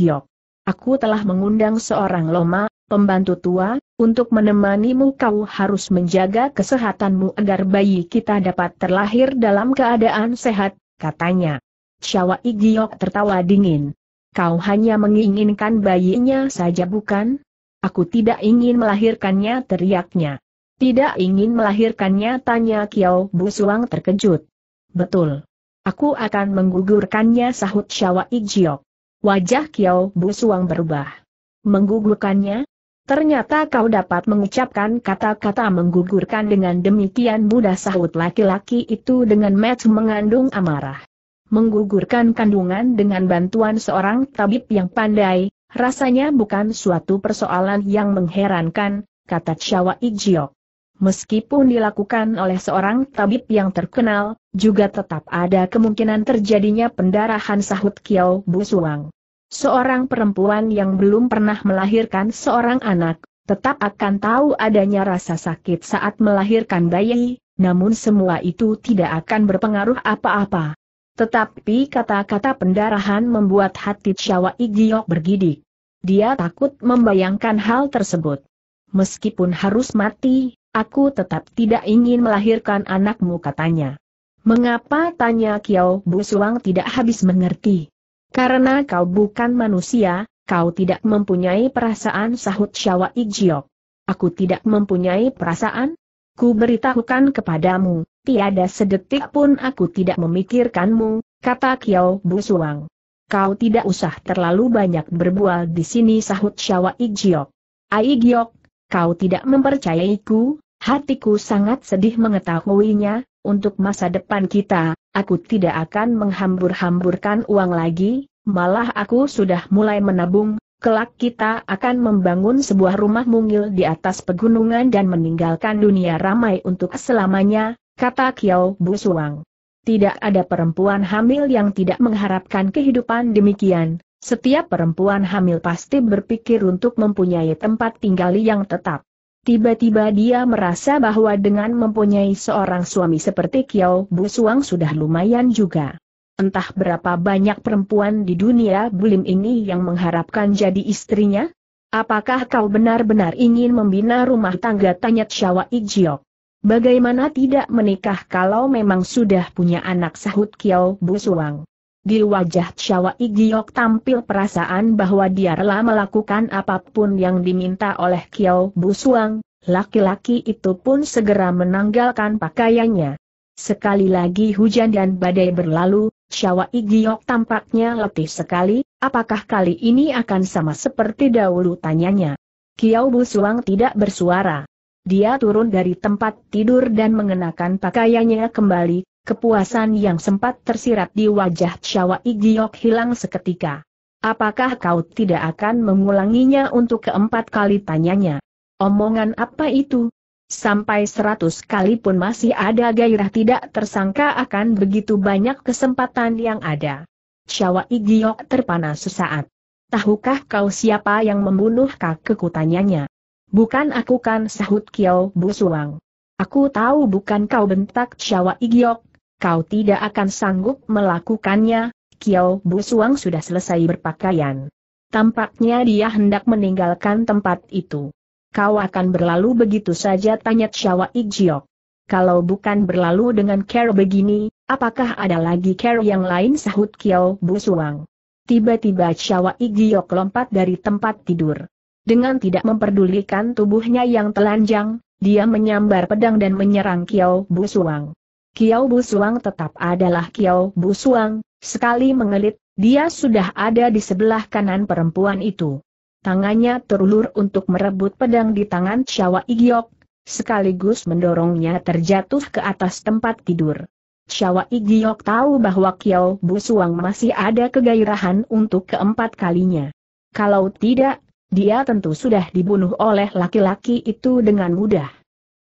Speaker 1: Aku telah mengundang seorang loma, pembantu tua, untuk menemanimu kau harus menjaga kesehatanmu agar bayi kita dapat terlahir dalam keadaan sehat, katanya. Syawa Igiok tertawa dingin. Kau hanya menginginkan bayinya saja bukan? Aku tidak ingin melahirkannya teriaknya. Tidak ingin melahirkannya tanya Kiao Busuang terkejut. Betul. Aku akan menggugurkannya sahut Syawa Ijiok. Wajah Kiao Busuang berubah. Menggugurkannya? Ternyata kau dapat mengucapkan kata-kata menggugurkan dengan demikian mudah sahut laki-laki itu dengan match mengandung amarah. Menggugurkan kandungan dengan bantuan seorang tabib yang pandai, Rasanya bukan suatu persoalan yang mengherankan, kata Chawa Ijiok. Meskipun dilakukan oleh seorang tabib yang terkenal, juga tetap ada kemungkinan terjadinya pendarahan sahut Kiao suang. Seorang perempuan yang belum pernah melahirkan seorang anak, tetap akan tahu adanya rasa sakit saat melahirkan bayi, namun semua itu tidak akan berpengaruh apa-apa. Tetapi kata-kata pendarahan membuat hati Chawa Igiok bergidik. Dia takut membayangkan hal tersebut. Meskipun harus mati, aku tetap tidak ingin melahirkan anakmu katanya. Mengapa tanya Kiao Busuang tidak habis mengerti? Karena kau bukan manusia, kau tidak mempunyai perasaan sahut Syawa Ijiok. Aku tidak mempunyai perasaan? Ku beritahukan kepadamu, tiada sedetik pun aku tidak memikirkanmu, kata Kiao Busuang kau tidak usah terlalu banyak berbual di sini sahut Syawa Igiok. Ai Giok, kau tidak mempercayaiku, hatiku sangat sedih mengetahuinya, untuk masa depan kita, aku tidak akan menghambur-hamburkan uang lagi, malah aku sudah mulai menabung, kelak kita akan membangun sebuah rumah mungil di atas pegunungan dan meninggalkan dunia ramai untuk selamanya, kata Kiao Suang. Tidak ada perempuan hamil yang tidak mengharapkan kehidupan demikian. Setiap perempuan hamil pasti berpikir untuk mempunyai tempat tinggal yang tetap. Tiba-tiba dia merasa bahwa dengan mempunyai seorang suami seperti Kiao Bu Suang sudah lumayan juga. Entah berapa banyak perempuan di dunia bulim ini yang mengharapkan jadi istrinya? Apakah kau benar-benar ingin membina rumah tangga? Tanya Shawa Ijiok. Bagaimana tidak menikah kalau memang sudah punya anak sahut Kiao Suang. Di wajah Chawai Igiok tampil perasaan bahwa dia rela melakukan apapun yang diminta oleh Kiao Suang. laki-laki itu pun segera menanggalkan pakaiannya. Sekali lagi hujan dan badai berlalu, Chawai Igiok tampaknya letih sekali, apakah kali ini akan sama seperti dahulu tanyanya. Kiao Suang tidak bersuara. Dia turun dari tempat tidur dan mengenakan pakaiannya kembali, kepuasan yang sempat tersirat di wajah Chawa Igiok hilang seketika. Apakah kau tidak akan mengulanginya untuk keempat kali tanyanya? Omongan apa itu? Sampai seratus kali pun masih ada gairah tidak tersangka akan begitu banyak kesempatan yang ada. Chawa Igiok terpana sesaat. Tahukah kau siapa yang membunuh kakekku tanyanya? Bukan aku kan sahut Kiao Suang. Aku tahu bukan kau bentak Chawa Igiok, kau tidak akan sanggup melakukannya, Kiao Suang sudah selesai berpakaian. Tampaknya dia hendak meninggalkan tempat itu. Kau akan berlalu begitu saja tanya Chawa Igiok. Kalau bukan berlalu dengan care begini, apakah ada lagi care yang lain sahut Kiao Suang. Tiba-tiba Chawa Igiok lompat dari tempat tidur. Dengan tidak memperdulikan tubuhnya yang telanjang, dia menyambar pedang dan menyerang Kiao Busuang. Kiao Suang tetap adalah Kiao Suang. sekali mengelit, dia sudah ada di sebelah kanan perempuan itu. Tangannya terulur untuk merebut pedang di tangan Shawa Igiok, sekaligus mendorongnya terjatuh ke atas tempat tidur. Shawa Igiok tahu bahwa Kiao Suang masih ada kegairahan untuk keempat kalinya. Kalau tidak, dia tentu sudah dibunuh oleh laki-laki itu dengan mudah.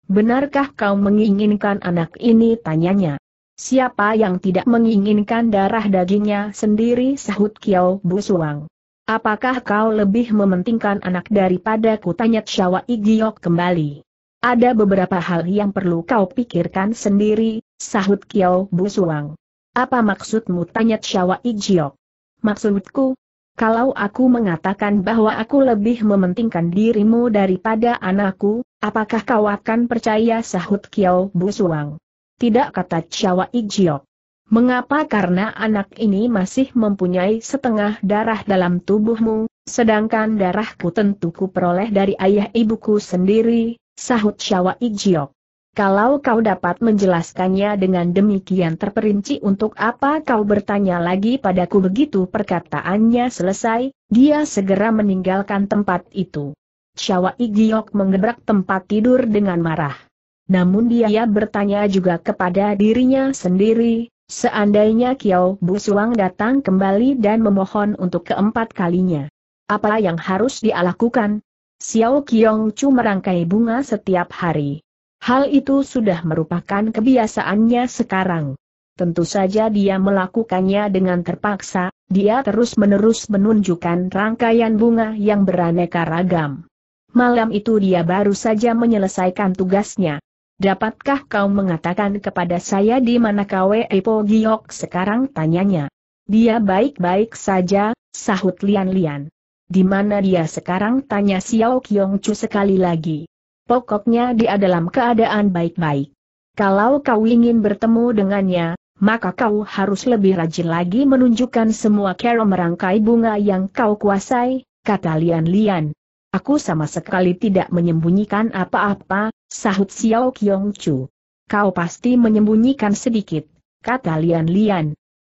Speaker 1: Benarkah kau menginginkan anak ini? Tanyanya. Siapa yang tidak menginginkan darah dagingnya sendiri? Sahut Bu Suang. Apakah kau lebih mementingkan anak daripada ku? Tanya Syawa Igiok kembali. Ada beberapa hal yang perlu kau pikirkan sendiri, sahut Bu Suang. Apa maksudmu? Tanya Syawa Igiok. Maksudku, kalau aku mengatakan bahwa aku lebih mementingkan dirimu daripada anakku, apakah kau akan percaya sahut Kiao Busuang? Tidak kata Chawa Ijiok. Mengapa karena anak ini masih mempunyai setengah darah dalam tubuhmu, sedangkan darahku tentu ku peroleh dari ayah ibuku sendiri, sahut Syawa Ijiok. Kalau kau dapat menjelaskannya dengan demikian terperinci untuk apa kau bertanya lagi padaku begitu perkataannya selesai, dia segera meninggalkan tempat itu. Syawai Igiok mengebrak tempat tidur dengan marah. Namun dia bertanya juga kepada dirinya sendiri, seandainya Kiao Suang datang kembali dan memohon untuk keempat kalinya. Apa yang harus dia lakukan? Xiao Kiong Chu merangkai bunga setiap hari. Hal itu sudah merupakan kebiasaannya sekarang. Tentu saja dia melakukannya dengan terpaksa, dia terus-menerus menunjukkan rangkaian bunga yang beraneka ragam. Malam itu dia baru saja menyelesaikan tugasnya. Dapatkah kau mengatakan kepada saya di mana kau, Epo Giok sekarang tanyanya? Dia baik-baik saja, sahut Lian Lian. Di mana dia sekarang tanya Xiao Kiong Chu sekali lagi pokoknya dia dalam keadaan baik-baik. Kalau kau ingin bertemu dengannya, maka kau harus lebih rajin lagi menunjukkan semua cara merangkai bunga yang kau kuasai, kata Lian Lian. Aku sama sekali tidak menyembunyikan apa-apa, sahut Xiao Qiong Chu. Kau pasti menyembunyikan sedikit, kata Lian Lian.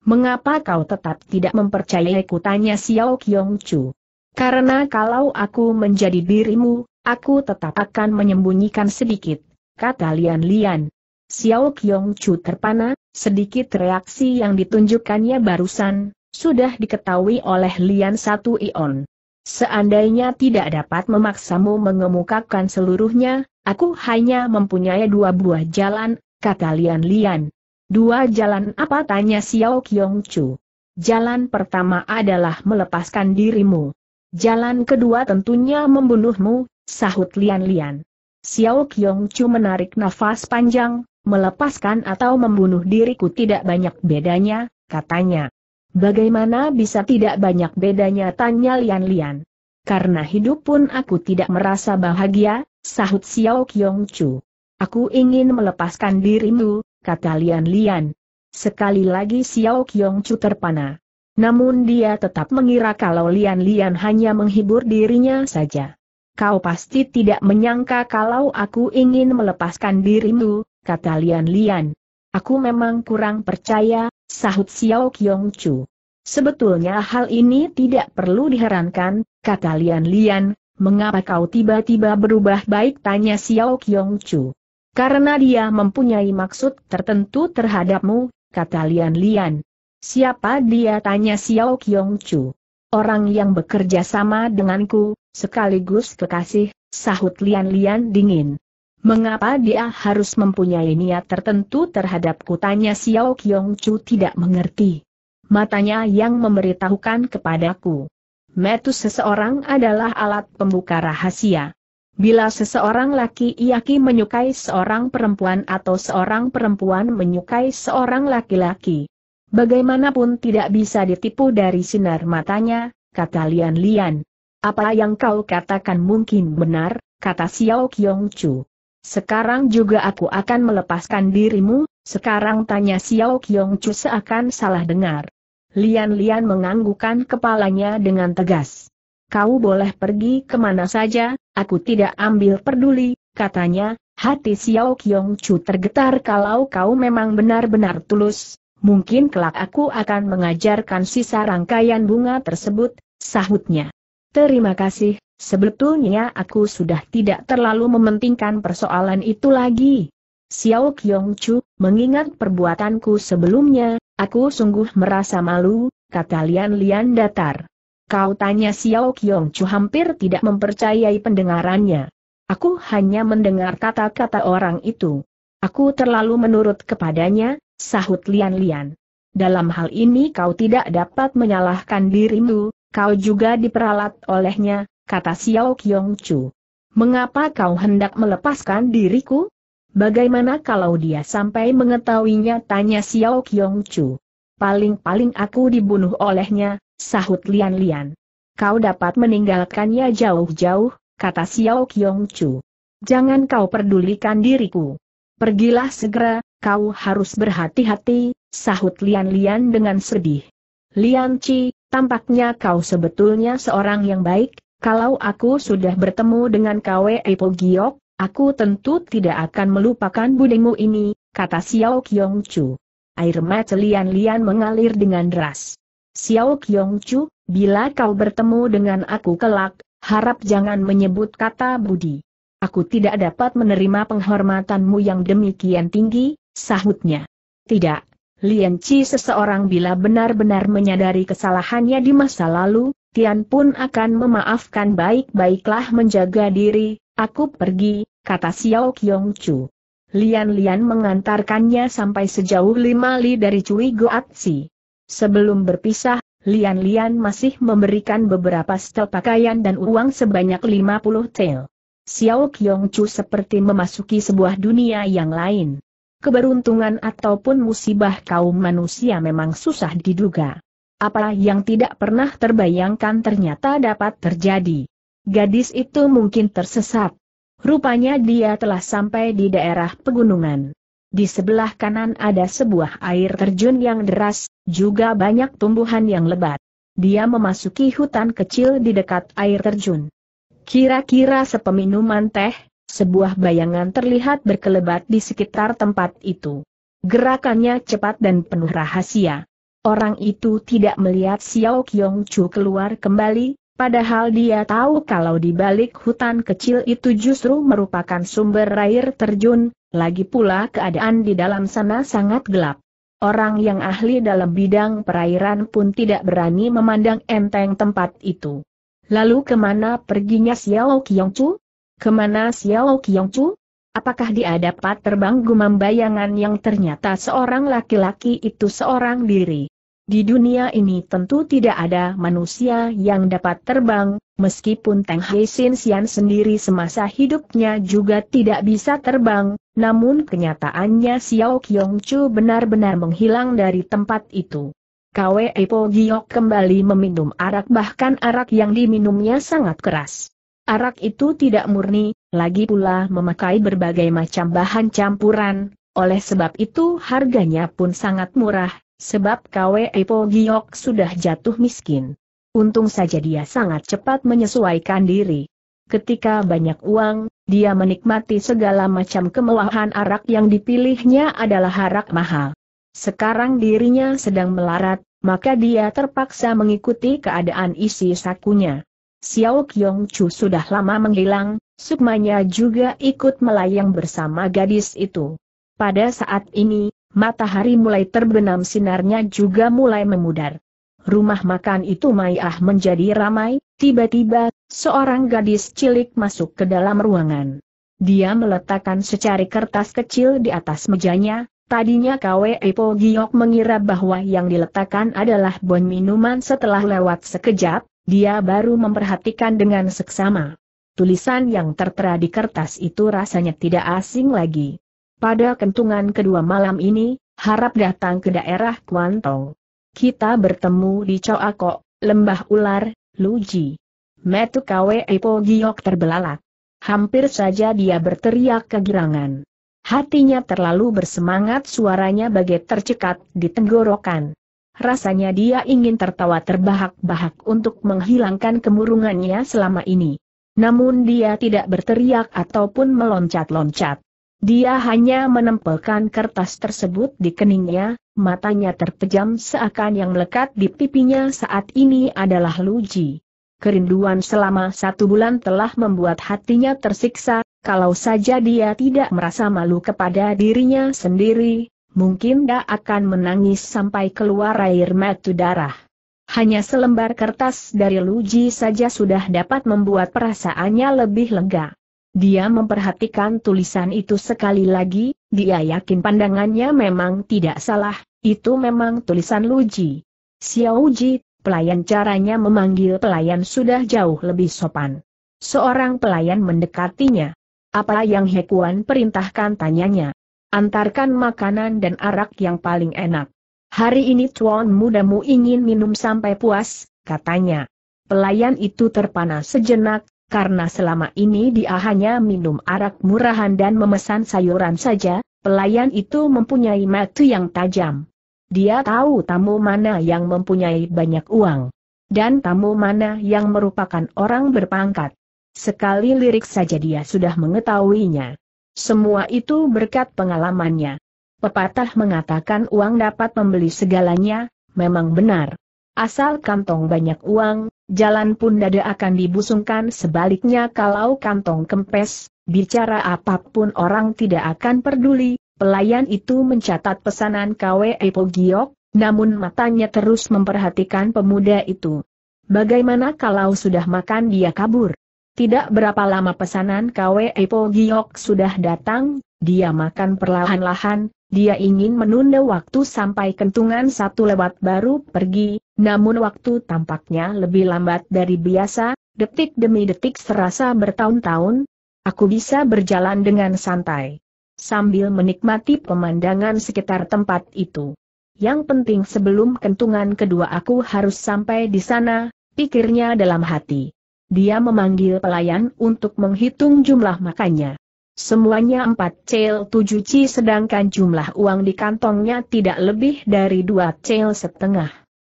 Speaker 1: Mengapa kau tetap tidak mempercayai kutanya Xiao Qiong Chu? Karena kalau aku menjadi dirimu, Aku tetap akan menyembunyikan sedikit, kata Lian Lian. Xiao Qiong Chu terpana, sedikit reaksi yang ditunjukkannya barusan, sudah diketahui oleh Lian Satu Ion. Seandainya tidak dapat memaksamu mengemukakan seluruhnya, aku hanya mempunyai dua buah jalan, kata Lian Lian. Dua jalan apa tanya Xiao Qiong Chu. Jalan pertama adalah melepaskan dirimu. Jalan kedua tentunya membunuhmu, sahut Lian-Lian. Xiao Qiong Chu menarik nafas panjang, melepaskan atau membunuh diriku tidak banyak bedanya, katanya. Bagaimana bisa tidak banyak bedanya tanya Lian-Lian. Karena hidup pun aku tidak merasa bahagia, sahut Xiao Qiong Chu. Aku ingin melepaskan dirimu, kata Lian-Lian. Sekali lagi Xiao Qiong Chu terpana. Namun dia tetap mengira kalau Lian-Lian hanya menghibur dirinya saja. Kau pasti tidak menyangka kalau aku ingin melepaskan dirimu, kata Lian-Lian. Aku memang kurang percaya, sahut Xiao Qiong Chu. Sebetulnya hal ini tidak perlu diherankan, kata Lian-Lian, mengapa kau tiba-tiba berubah baik tanya Xiao Qiong Chu. Karena dia mempunyai maksud tertentu terhadapmu, kata Lian-Lian. Siapa dia tanya Xiao Qiong Chu. Orang yang bekerja sama denganku, sekaligus kekasih, sahut lian-lian dingin. Mengapa dia harus mempunyai niat tertentu terhadapku tanya Xiao Qiong Chu tidak mengerti. Matanya yang memberitahukan kepadaku. Metus seseorang adalah alat pembuka rahasia. Bila seseorang laki-laki menyukai seorang perempuan atau seorang perempuan menyukai seorang laki-laki, Bagaimanapun tidak bisa ditipu dari sinar matanya, kata Lian Lian. Apa yang kau katakan mungkin benar, kata Xiao Qiong Chu. Sekarang juga aku akan melepaskan dirimu, sekarang tanya Xiao Qiong Chu seakan salah dengar. Lian Lian menganggukkan kepalanya dengan tegas. Kau boleh pergi kemana saja, aku tidak ambil peduli, katanya, hati Xiao Qiong Chu tergetar kalau kau memang benar-benar tulus, Mungkin kelak aku akan mengajarkan sisa rangkaian bunga tersebut, sahutnya. Terima kasih, sebetulnya aku sudah tidak terlalu mementingkan persoalan itu lagi. Xiao Qiongchu, Chu, mengingat perbuatanku sebelumnya, aku sungguh merasa malu, kata Lian Lian datar. Kau tanya Xiao Qiongchu Chu hampir tidak mempercayai pendengarannya. Aku hanya mendengar kata-kata orang itu. Aku terlalu menurut kepadanya, sahut Lian-Lian. Dalam hal ini kau tidak dapat menyalahkan dirimu, kau juga diperalat olehnya, kata Xiao Qiong Chu. Mengapa kau hendak melepaskan diriku? Bagaimana kalau dia sampai mengetahuinya tanya Xiao Qiong Chu. Paling-paling aku dibunuh olehnya, sahut Lian-Lian. Kau dapat meninggalkannya jauh-jauh, kata Xiao Qiong Chu. Jangan kau pedulikan diriku. Pergilah segera, kau harus berhati-hati, sahut Lian-Lian dengan sedih. Lian Ci, tampaknya kau sebetulnya seorang yang baik, kalau aku sudah bertemu dengan kau Epo Giok, aku tentu tidak akan melupakan budimu ini, kata Xiao Kiong Chu. Air mata Lian-Lian mengalir dengan deras. Xiao Kiong Chu, bila kau bertemu dengan aku kelak, harap jangan menyebut kata budi. Aku tidak dapat menerima penghormatanmu yang demikian tinggi, Sahutnya. Tidak, Lian Chi seseorang bila benar-benar menyadari kesalahannya di masa lalu, Tian pun akan memaafkan baik-baiklah menjaga diri, aku pergi, kata Xiao Qiong Chu. Lian-lian mengantarkannya sampai sejauh lima li dari Cui Si. Sebelum berpisah, Lian-lian masih memberikan beberapa setel pakaian dan uang sebanyak 50 tel. Xiao Qiong Chu seperti memasuki sebuah dunia yang lain keberuntungan ataupun musibah kaum manusia memang susah diduga. Apa yang tidak pernah terbayangkan ternyata dapat terjadi. Gadis itu mungkin tersesat. Rupanya dia telah sampai di daerah pegunungan. Di sebelah kanan ada sebuah air terjun yang deras, juga banyak tumbuhan yang lebat. Dia memasuki hutan kecil di dekat air terjun. Kira-kira sepeminuman teh, sebuah bayangan terlihat berkelebat di sekitar tempat itu. Gerakannya cepat dan penuh rahasia. Orang itu tidak melihat Xiao Qiong Chu keluar kembali, padahal dia tahu kalau di balik hutan kecil itu justru merupakan sumber air terjun, lagi pula keadaan di dalam sana sangat gelap. Orang yang ahli dalam bidang perairan pun tidak berani memandang enteng tempat itu. Lalu kemana perginya Xiao Qiong Chu? Kemana Xiao Chu? Apakah dia dapat terbang gumam bayangan yang ternyata seorang laki-laki itu seorang diri? Di dunia ini tentu tidak ada manusia yang dapat terbang, meskipun Teng Hei Sin Xian sendiri semasa hidupnya juga tidak bisa terbang, namun kenyataannya Xiao Qiong Chu benar-benar menghilang dari tempat itu. Kwe Po Giok kembali meminum arak bahkan arak yang diminumnya sangat keras. Arak itu tidak murni, lagi pula memakai berbagai macam bahan campuran, oleh sebab itu harganya pun sangat murah, sebab KW Epo Giok sudah jatuh miskin. Untung saja dia sangat cepat menyesuaikan diri. Ketika banyak uang, dia menikmati segala macam kemewahan arak yang dipilihnya adalah arak mahal. Sekarang dirinya sedang melarat, maka dia terpaksa mengikuti keadaan isi sakunya. Xiao Qiong Chu sudah lama menghilang, sukmanya juga ikut melayang bersama gadis itu. Pada saat ini, matahari mulai terbenam sinarnya juga mulai memudar. Rumah makan itu mayah menjadi ramai, tiba-tiba, seorang gadis cilik masuk ke dalam ruangan. Dia meletakkan secari kertas kecil di atas mejanya, tadinya KW Epo Giok mengira bahwa yang diletakkan adalah bon minuman setelah lewat sekejap, dia baru memperhatikan dengan seksama. Tulisan yang tertera di kertas itu rasanya tidak asing lagi. Pada kentungan kedua malam ini, harap datang ke daerah Kuantong. Kita bertemu di Coakok, Lembah Ular, Luji. Metu Kwe Epo Giok terbelalak. Hampir saja dia berteriak kegirangan. Hatinya terlalu bersemangat suaranya bagai tercekat di tenggorokan rasanya dia ingin tertawa terbahak-bahak untuk menghilangkan kemurungannya selama ini. Namun dia tidak berteriak ataupun meloncat-loncat. Dia hanya menempelkan kertas tersebut di keningnya, matanya terpejam seakan yang melekat di pipinya saat ini adalah Luji. Kerinduan selama satu bulan telah membuat hatinya tersiksa, kalau saja dia tidak merasa malu kepada dirinya sendiri, mungkin dia akan menangis sampai keluar air mata darah. Hanya selembar kertas dari Luji saja sudah dapat membuat perasaannya lebih lega. Dia memperhatikan tulisan itu sekali lagi, dia yakin pandangannya memang tidak salah, itu memang tulisan Luji. Xiaoji, pelayan caranya memanggil pelayan sudah jauh lebih sopan. Seorang pelayan mendekatinya. Apa yang Hekuan perintahkan tanyanya. Antarkan makanan dan arak yang paling enak. Hari ini tuan mudamu ingin minum sampai puas, katanya. Pelayan itu terpana sejenak, karena selama ini dia hanya minum arak murahan dan memesan sayuran saja, pelayan itu mempunyai mata yang tajam. Dia tahu tamu mana yang mempunyai banyak uang. Dan tamu mana yang merupakan orang berpangkat. Sekali lirik saja dia sudah mengetahuinya. Semua itu berkat pengalamannya. Pepatah mengatakan uang dapat membeli segalanya, memang benar. Asal kantong banyak uang, jalan pun dada akan dibusungkan sebaliknya kalau kantong kempes, bicara apapun orang tidak akan peduli, pelayan itu mencatat pesanan KWE Epogiok, namun matanya terus memperhatikan pemuda itu. Bagaimana kalau sudah makan dia kabur? Tidak berapa lama pesanan KW Po Giok sudah datang, dia makan perlahan-lahan, dia ingin menunda waktu sampai kentungan satu lewat baru pergi, namun waktu tampaknya lebih lambat dari biasa, detik demi detik serasa bertahun-tahun. Aku bisa berjalan dengan santai. Sambil menikmati pemandangan sekitar tempat itu. Yang penting sebelum kentungan kedua aku harus sampai di sana, pikirnya dalam hati dia memanggil pelayan untuk menghitung jumlah makannya. Semuanya 4 cel 7 ci sedangkan jumlah uang di kantongnya tidak lebih dari 2 cel setengah.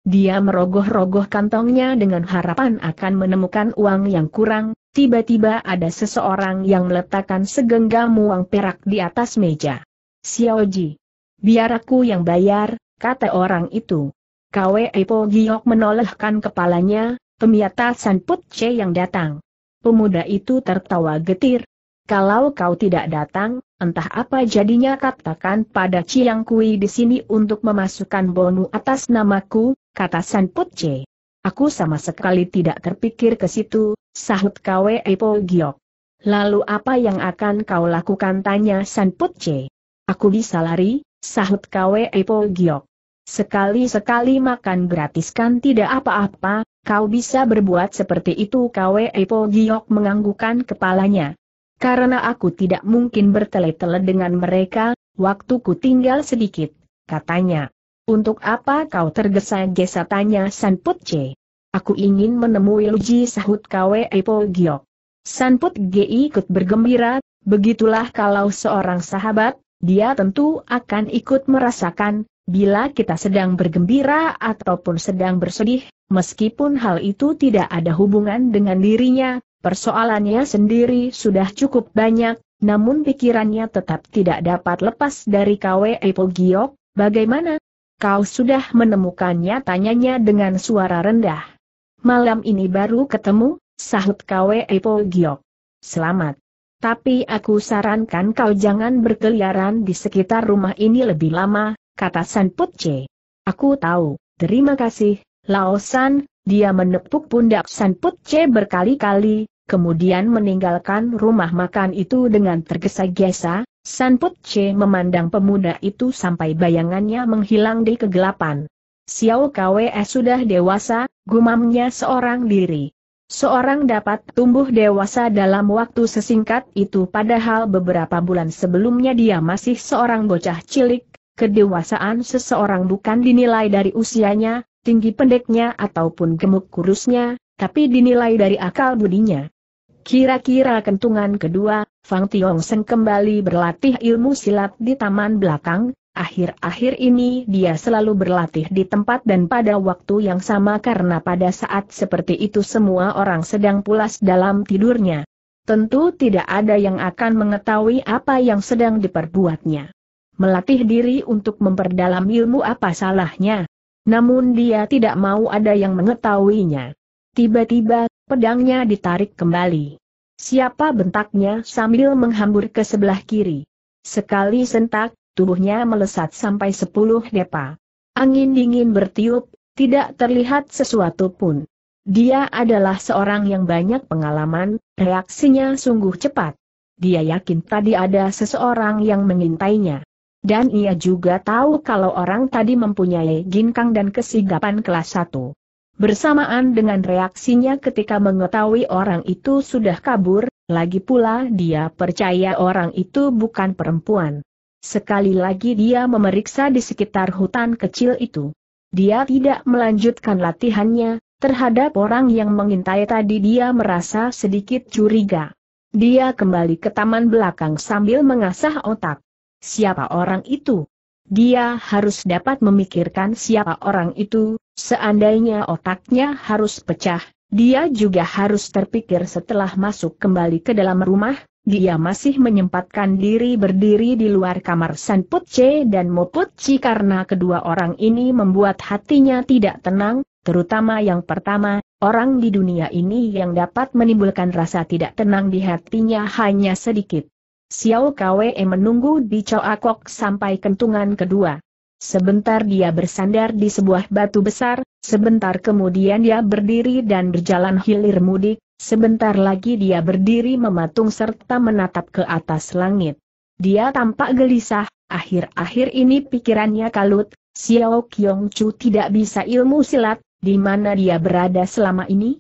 Speaker 1: Dia merogoh-rogoh kantongnya dengan harapan akan menemukan uang yang kurang, tiba-tiba ada seseorang yang meletakkan segenggam uang perak di atas meja. Xiaoji. Biar aku yang bayar, kata orang itu. Kwe Epo Giok menolehkan kepalanya, Pemiata Put C yang datang. Pemuda itu tertawa getir. Kalau kau tidak datang, entah apa jadinya katakan pada Ciang Kui di sini untuk memasukkan bonu atas namaku, kata San Put C. Aku sama sekali tidak terpikir ke situ, sahut Kwe Epo Giok. Lalu apa yang akan kau lakukan tanya San Put C. Aku bisa lari, sahut Kwe Epo Giok. Sekali-sekali makan gratis kan tidak apa-apa, kau bisa berbuat seperti itu Kwe Epo Giok menganggukan kepalanya. Karena aku tidak mungkin bertele-tele dengan mereka, waktuku tinggal sedikit, katanya. Untuk apa kau tergesa-gesa tanya Put C? Aku ingin menemui Luji sahut Kwe Epo Giok. Put G ikut bergembira, begitulah kalau seorang sahabat, dia tentu akan ikut merasakan, Bila kita sedang bergembira ataupun sedang bersedih, meskipun hal itu tidak ada hubungan dengan dirinya, persoalannya sendiri sudah cukup banyak, namun pikirannya tetap tidak dapat lepas dari Epo Giok, bagaimana? Kau sudah menemukannya tanyanya dengan suara rendah. Malam ini baru ketemu, sahut Epo Giok. Selamat. Tapi aku sarankan kau jangan berkeliaran di sekitar rumah ini lebih lama, kata San Put Aku tahu, terima kasih, Lao San, dia menepuk pundak San Put berkali-kali, kemudian meninggalkan rumah makan itu dengan tergesa-gesa, San Put memandang pemuda itu sampai bayangannya menghilang di kegelapan. Xiao Kwe sudah dewasa, gumamnya seorang diri. Seorang dapat tumbuh dewasa dalam waktu sesingkat itu padahal beberapa bulan sebelumnya dia masih seorang bocah cilik, Kedewasaan seseorang bukan dinilai dari usianya, tinggi pendeknya ataupun gemuk kurusnya, tapi dinilai dari akal budinya. Kira-kira kentungan kedua, Fang Tiongsen kembali berlatih ilmu silat di taman belakang, akhir-akhir ini dia selalu berlatih di tempat dan pada waktu yang sama karena pada saat seperti itu semua orang sedang pulas dalam tidurnya. Tentu tidak ada yang akan mengetahui apa yang sedang diperbuatnya melatih diri untuk memperdalam ilmu apa salahnya. Namun dia tidak mau ada yang mengetahuinya. Tiba-tiba, pedangnya ditarik kembali. Siapa bentaknya sambil menghambur ke sebelah kiri. Sekali sentak, tubuhnya melesat sampai sepuluh depa. Angin dingin bertiup, tidak terlihat sesuatu pun. Dia adalah seorang yang banyak pengalaman, reaksinya sungguh cepat. Dia yakin tadi ada seseorang yang mengintainya. Dan ia juga tahu kalau orang tadi mempunyai ginkang dan kesigapan kelas 1. Bersamaan dengan reaksinya ketika mengetahui orang itu sudah kabur, lagi pula dia percaya orang itu bukan perempuan. Sekali lagi dia memeriksa di sekitar hutan kecil itu. Dia tidak melanjutkan latihannya, terhadap orang yang mengintai tadi dia merasa sedikit curiga. Dia kembali ke taman belakang sambil mengasah otak siapa orang itu. Dia harus dapat memikirkan siapa orang itu, seandainya otaknya harus pecah, dia juga harus terpikir setelah masuk kembali ke dalam rumah, dia masih menyempatkan diri berdiri di luar kamar San Putce dan Mo Putci karena kedua orang ini membuat hatinya tidak tenang, terutama yang pertama, orang di dunia ini yang dapat menimbulkan rasa tidak tenang di hatinya hanya sedikit. Xiao Kwe menunggu di Chow Akok sampai kentungan kedua. Sebentar dia bersandar di sebuah batu besar, sebentar kemudian dia berdiri dan berjalan hilir mudik, sebentar lagi dia berdiri mematung serta menatap ke atas langit. Dia tampak gelisah, akhir-akhir ini pikirannya kalut, Xiao Kyong Chu tidak bisa ilmu silat, di mana dia berada selama ini?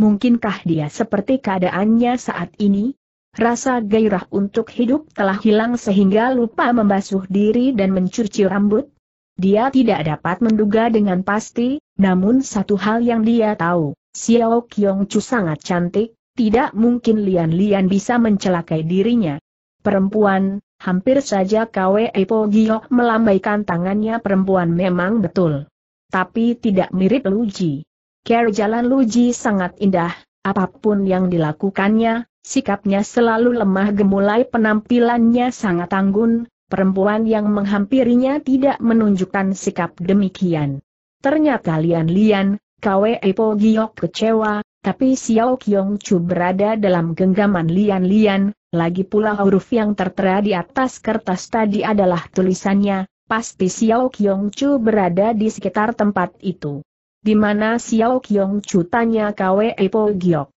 Speaker 1: Mungkinkah dia seperti keadaannya saat ini? Rasa gairah untuk hidup telah hilang sehingga lupa membasuh diri dan mencuci rambut. Dia tidak dapat menduga dengan pasti, namun satu hal yang dia tahu, Xiao Qiong Chu sangat cantik, tidak mungkin Lian-Lian bisa mencelakai dirinya. Perempuan, hampir saja Kwe Epo Gio melambaikan tangannya perempuan memang betul. Tapi tidak mirip Luji. Care jalan Luji sangat indah, apapun yang dilakukannya, Sikapnya selalu lemah gemulai penampilannya sangat anggun, perempuan yang menghampirinya tidak menunjukkan sikap demikian. Ternyata Lian-Lian, Kwe Epo Giok kecewa, tapi Xiao Kiong Chu berada dalam genggaman Lian-Lian, lagi pula huruf yang tertera di atas kertas tadi adalah tulisannya, pasti Xiao Kiong Chu berada di sekitar tempat itu. Di mana Xiao Kiong Chu tanya Kwe Epo Giok.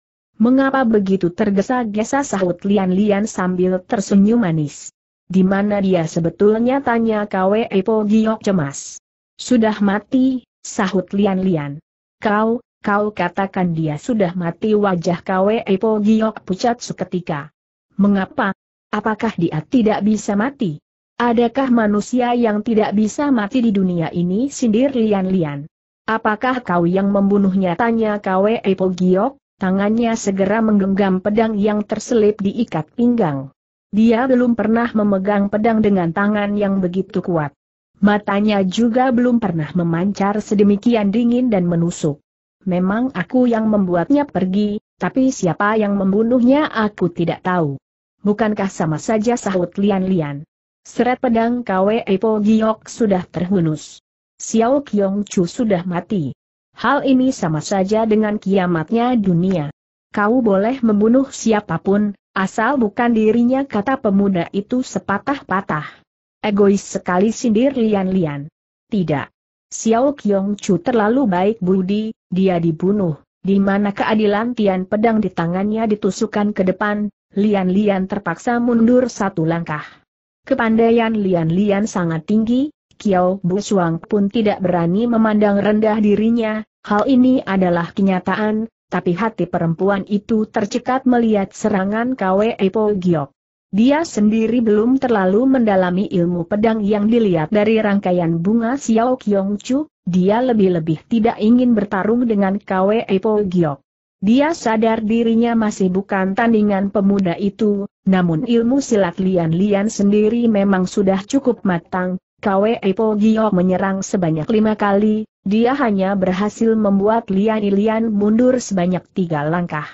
Speaker 1: Mengapa begitu tergesa-gesa sahut Lian-Lian sambil tersenyum manis? Di mana dia sebetulnya tanya Kwe Po Giok cemas. Sudah mati, sahut Lian-Lian. Kau, kau katakan dia sudah mati wajah Kwe Po Giok pucat seketika. Mengapa? Apakah dia tidak bisa mati? Adakah manusia yang tidak bisa mati di dunia ini sindir Lian-Lian? Apakah kau yang membunuhnya tanya Kwe Po Giok? tangannya segera menggenggam pedang yang terselip diikat pinggang. Dia belum pernah memegang pedang dengan tangan yang begitu kuat. Matanya juga belum pernah memancar sedemikian dingin dan menusuk. Memang aku yang membuatnya pergi, tapi siapa yang membunuhnya aku tidak tahu. Bukankah sama saja sahut lian-lian? Seret pedang Kwe Epo Giok sudah terhunus. Xiao Kyong Chu sudah mati. Hal ini sama saja dengan kiamatnya dunia. Kau boleh membunuh siapapun, asal bukan dirinya kata pemuda itu sepatah-patah. Egois sekali sindir Lian-Lian. Tidak. Xiao Qiong Chu terlalu baik budi, dia dibunuh. Di mana keadilan Tian pedang di tangannya ditusukkan ke depan, Lian-Lian terpaksa mundur satu langkah. Kepandaian Lian-Lian sangat tinggi, Kiao Suang pun tidak berani memandang rendah dirinya, hal ini adalah kenyataan, tapi hati perempuan itu tercekat melihat serangan Kwe Po Giok. Dia sendiri belum terlalu mendalami ilmu pedang yang dilihat dari rangkaian bunga Xiao Kiong Chu, dia lebih-lebih tidak ingin bertarung dengan Kwe Po Giok. Dia sadar dirinya masih bukan tandingan pemuda itu, namun ilmu silat Lian Lian sendiri memang sudah cukup matang, KWE Po Giok menyerang sebanyak lima kali, dia hanya berhasil membuat Lian Ilian mundur sebanyak tiga langkah.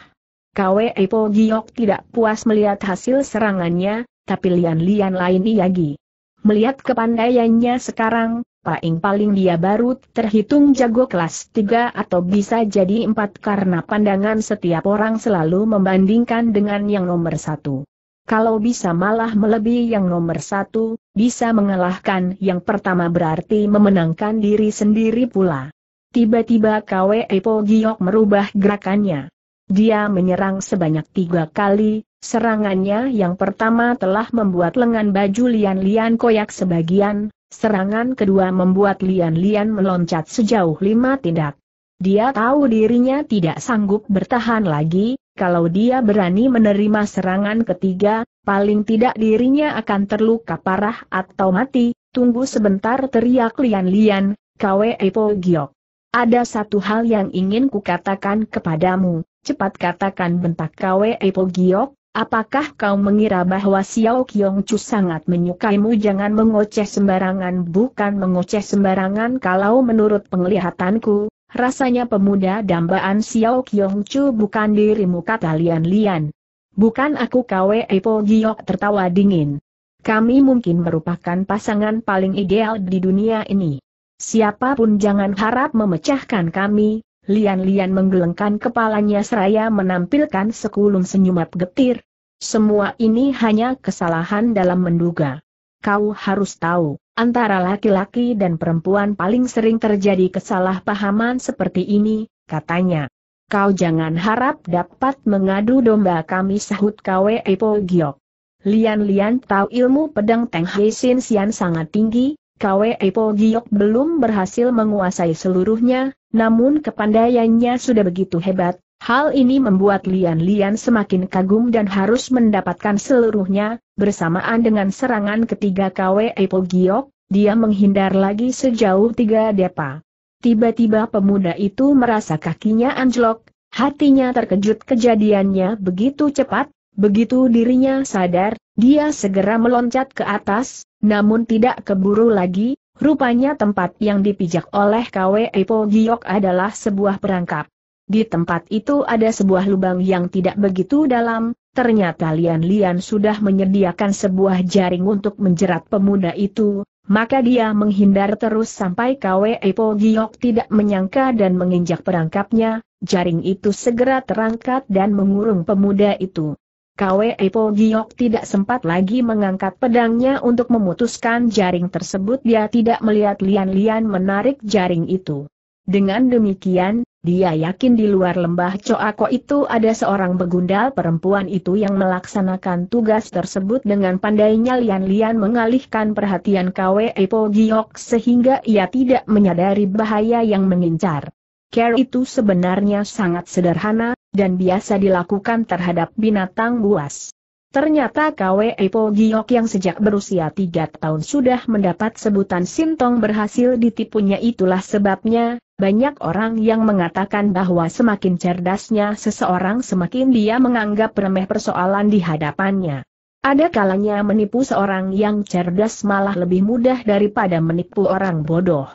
Speaker 1: KWE Po Giok tidak puas melihat hasil serangannya, tapi Lian Lian lain Iyagi. Melihat kepandaiannya sekarang, paling-paling dia baru terhitung jago kelas tiga atau bisa jadi empat karena pandangan setiap orang selalu membandingkan dengan yang nomor satu. Kalau bisa malah melebihi yang nomor satu, bisa mengalahkan yang pertama berarti memenangkan diri sendiri pula. Tiba-tiba Kwe Epo Giok merubah gerakannya. Dia menyerang sebanyak tiga kali, serangannya yang pertama telah membuat lengan baju Lian-Lian koyak sebagian, serangan kedua membuat Lian-Lian meloncat sejauh lima tindak. Dia tahu dirinya tidak sanggup bertahan lagi, kalau dia berani menerima serangan ketiga, paling tidak dirinya akan terluka parah atau mati, tunggu sebentar teriak lian-lian, Kwe epo Giok. Ada satu hal yang ingin kukatakan kepadamu, cepat katakan bentak Kwe epo Giok, apakah kau mengira bahwa Xiao Kiong Chu sangat menyukaimu jangan mengoceh sembarangan bukan mengoceh sembarangan kalau menurut penglihatanku, Rasanya pemuda dambaan Xiao Kyong Chu bukan dirimu kata Lian Lian. Bukan aku Kwe Epo Giok tertawa dingin. Kami mungkin merupakan pasangan paling ideal di dunia ini. Siapapun jangan harap memecahkan kami, Lian Lian menggelengkan kepalanya seraya menampilkan sekulum senyumat getir. Semua ini hanya kesalahan dalam menduga. Kau harus tahu. Antara laki-laki dan perempuan paling sering terjadi kesalahpahaman seperti ini, katanya. Kau jangan harap dapat mengadu domba kami sahut Kwe Giok. Lian-lian tahu ilmu pedang Teng Hei Sin Sian sangat tinggi, Kwe Giok belum berhasil menguasai seluruhnya, namun kepandaiannya sudah begitu hebat, Hal ini membuat Lian-Lian semakin kagum dan harus mendapatkan seluruhnya, bersamaan dengan serangan ketiga KW Epo Giok, dia menghindar lagi sejauh tiga depa. Tiba-tiba pemuda itu merasa kakinya anjlok, hatinya terkejut kejadiannya begitu cepat, begitu dirinya sadar, dia segera meloncat ke atas, namun tidak keburu lagi, rupanya tempat yang dipijak oleh KW Epo Giok adalah sebuah perangkap. Di tempat itu ada sebuah lubang yang tidak begitu dalam, ternyata Lian Lian sudah menyediakan sebuah jaring untuk menjerat pemuda itu, maka dia menghindar terus sampai Kwe Po Giok tidak menyangka dan menginjak perangkapnya, jaring itu segera terangkat dan mengurung pemuda itu. Kwe Po Giok tidak sempat lagi mengangkat pedangnya untuk memutuskan jaring tersebut dia tidak melihat Lian Lian menarik jaring itu. Dengan demikian, dia yakin di luar lembah Coako itu ada seorang begundal perempuan itu yang melaksanakan tugas tersebut dengan pandainya lian-lian mengalihkan perhatian KWE Po Giok sehingga ia tidak menyadari bahaya yang mengincar. Care itu sebenarnya sangat sederhana, dan biasa dilakukan terhadap binatang buas. Ternyata Kwe Po Giok yang sejak berusia tiga tahun sudah mendapat sebutan Sintong berhasil ditipunya itulah sebabnya, banyak orang yang mengatakan bahwa semakin cerdasnya seseorang semakin dia menganggap remeh persoalan di hadapannya. Ada kalanya menipu seorang yang cerdas malah lebih mudah daripada menipu orang bodoh.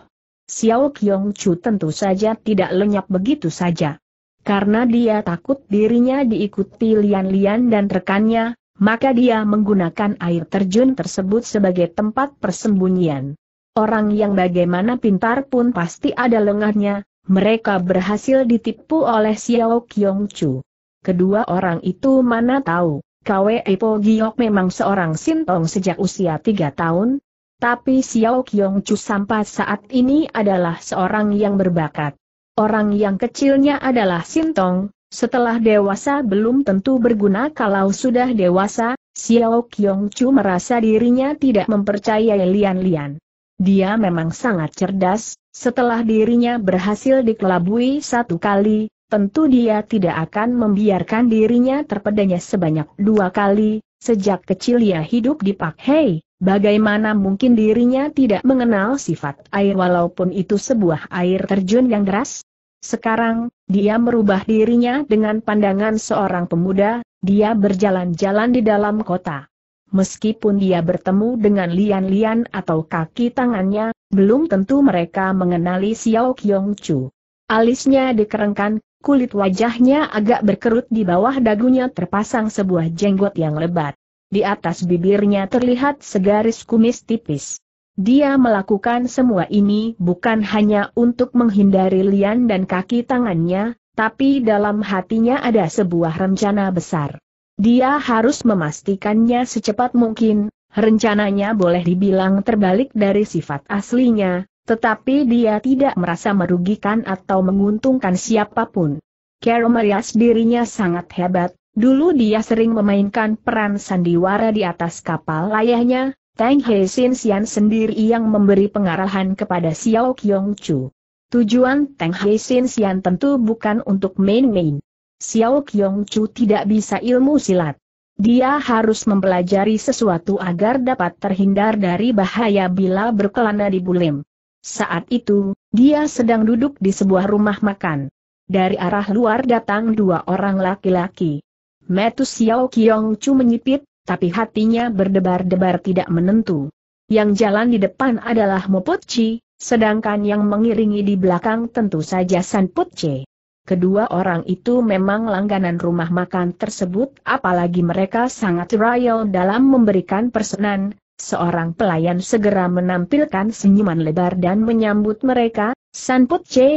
Speaker 1: Xiao Kyong Chu tentu saja tidak lenyap begitu saja. Karena dia takut dirinya diikuti Lian Lian dan rekannya, maka dia menggunakan air terjun tersebut sebagai tempat persembunyian. Orang yang bagaimana pintar pun pasti ada lengahnya, mereka berhasil ditipu oleh Xiao Kyong Chu. Kedua orang itu mana tahu, Kwe Po Giok memang seorang sintong sejak usia tiga tahun, tapi Xiao Kyong Chu sampai saat ini adalah seorang yang berbakat. Orang yang kecilnya adalah sintong, setelah dewasa belum tentu berguna kalau sudah dewasa, Xiao Qiong Chu merasa dirinya tidak mempercayai Lian-Lian. Dia memang sangat cerdas, setelah dirinya berhasil dikelabui satu kali, tentu dia tidak akan membiarkan dirinya terpedanya sebanyak dua kali, sejak kecil ia hidup di Pak Hei, bagaimana mungkin dirinya tidak mengenal sifat air walaupun itu sebuah air terjun yang deras? Sekarang, dia merubah dirinya dengan pandangan seorang pemuda, dia berjalan-jalan di dalam kota. Meskipun dia bertemu dengan lian-lian atau kaki tangannya, belum tentu mereka mengenali Xiao Qiong Chu. Alisnya dikerengkan, kulit wajahnya agak berkerut di bawah dagunya terpasang sebuah jenggot yang lebat. Di atas bibirnya terlihat segaris kumis tipis. Dia melakukan semua ini bukan hanya untuk menghindari Lian dan kaki tangannya, tapi dalam hatinya ada sebuah rencana besar. Dia harus memastikannya secepat mungkin, rencananya boleh dibilang terbalik dari sifat aslinya, tetapi dia tidak merasa merugikan atau menguntungkan siapapun. Carol Marias dirinya sangat hebat, dulu dia sering memainkan peran sandiwara di atas kapal ayahnya, Tang He Sin Xian sendiri yang memberi pengarahan kepada Xiao Qiong Chu. Tujuan Tang He Sin Xian tentu bukan untuk main-main. Xiao Qiong Chu tidak bisa ilmu silat. Dia harus mempelajari sesuatu agar dapat terhindar dari bahaya bila berkelana di bulim. Saat itu, dia sedang duduk di sebuah rumah makan. Dari arah luar datang dua orang laki-laki. Metu Xiao Qiong Chu menyipit, tapi hatinya berdebar-debar tidak menentu. Yang jalan di depan adalah Mopotci, sedangkan yang mengiringi di belakang tentu saja Sanpotce. Kedua orang itu memang langganan rumah makan tersebut apalagi mereka sangat royal dalam memberikan persenan, seorang pelayan segera menampilkan senyuman lebar dan menyambut mereka, C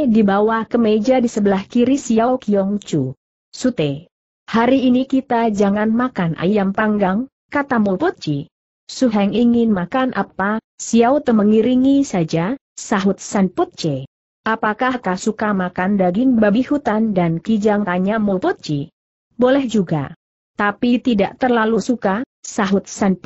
Speaker 1: dibawa ke meja di sebelah kiri Xiao Kyong Chu. Sute, Hari ini kita jangan makan ayam panggang, kata Mulpoci. Suheng ingin makan apa, Xiao Te mengiringi saja, sahut San Apakah kau suka makan daging babi hutan dan kijang tanya Mulpoci? Boleh juga. Tapi tidak terlalu suka, sahut San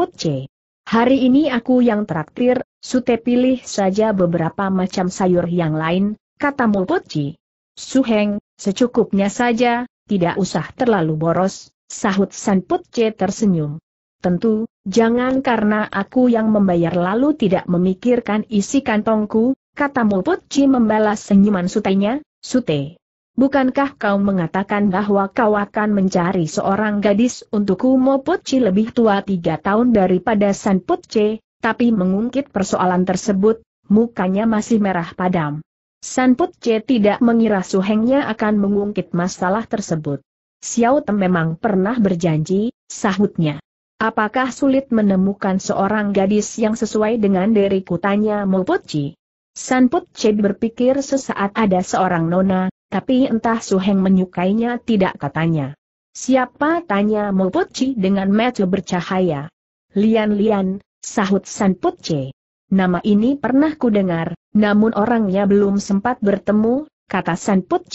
Speaker 1: Hari ini aku yang traktir, Sute pilih saja beberapa macam sayur yang lain, kata Mulpoci. Suheng, secukupnya saja, tidak usah terlalu boros, sahut Sanput C tersenyum. Tentu, jangan karena aku yang membayar lalu tidak memikirkan isi kantongku, kata Muput C membalas senyuman sutenya, sute. Bukankah kau mengatakan bahwa kau akan mencari seorang gadis untukku Muput C lebih tua tiga tahun daripada Sanput C, tapi mengungkit persoalan tersebut, mukanya masih merah padam. Put Che tidak mengira suhengnya akan mengungkit masalah tersebut. Xiao Tem memang pernah berjanji, sahutnya. Apakah sulit menemukan seorang gadis yang sesuai dengan diriku tanya Che? San Put Che berpikir sesaat ada seorang nona, tapi entah Suheng menyukainya tidak katanya. Siapa tanya Put Che dengan mata bercahaya? Lian-lian, sahut Put Che. Nama ini pernah kudengar. Namun orangnya belum sempat bertemu, kata San Put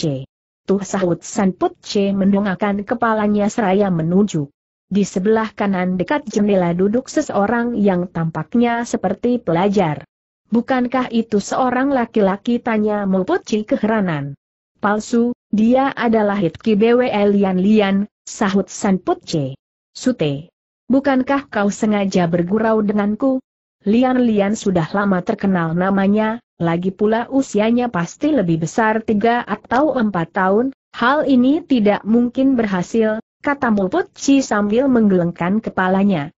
Speaker 1: Tuh sahut San Put mendongakkan kepalanya seraya menuju. Di sebelah kanan dekat jendela duduk seseorang yang tampaknya seperti pelajar. Bukankah itu seorang laki-laki tanya Moputci keheranan? Palsu, dia adalah Hitki BWL Lian Lian, sahut San Putce. Sute. Bukankah kau sengaja bergurau denganku? Lian Lian sudah lama terkenal namanya, lagi pula usianya pasti lebih besar tiga atau empat tahun, hal ini tidak mungkin berhasil, kata Mulput Chi sambil menggelengkan kepalanya.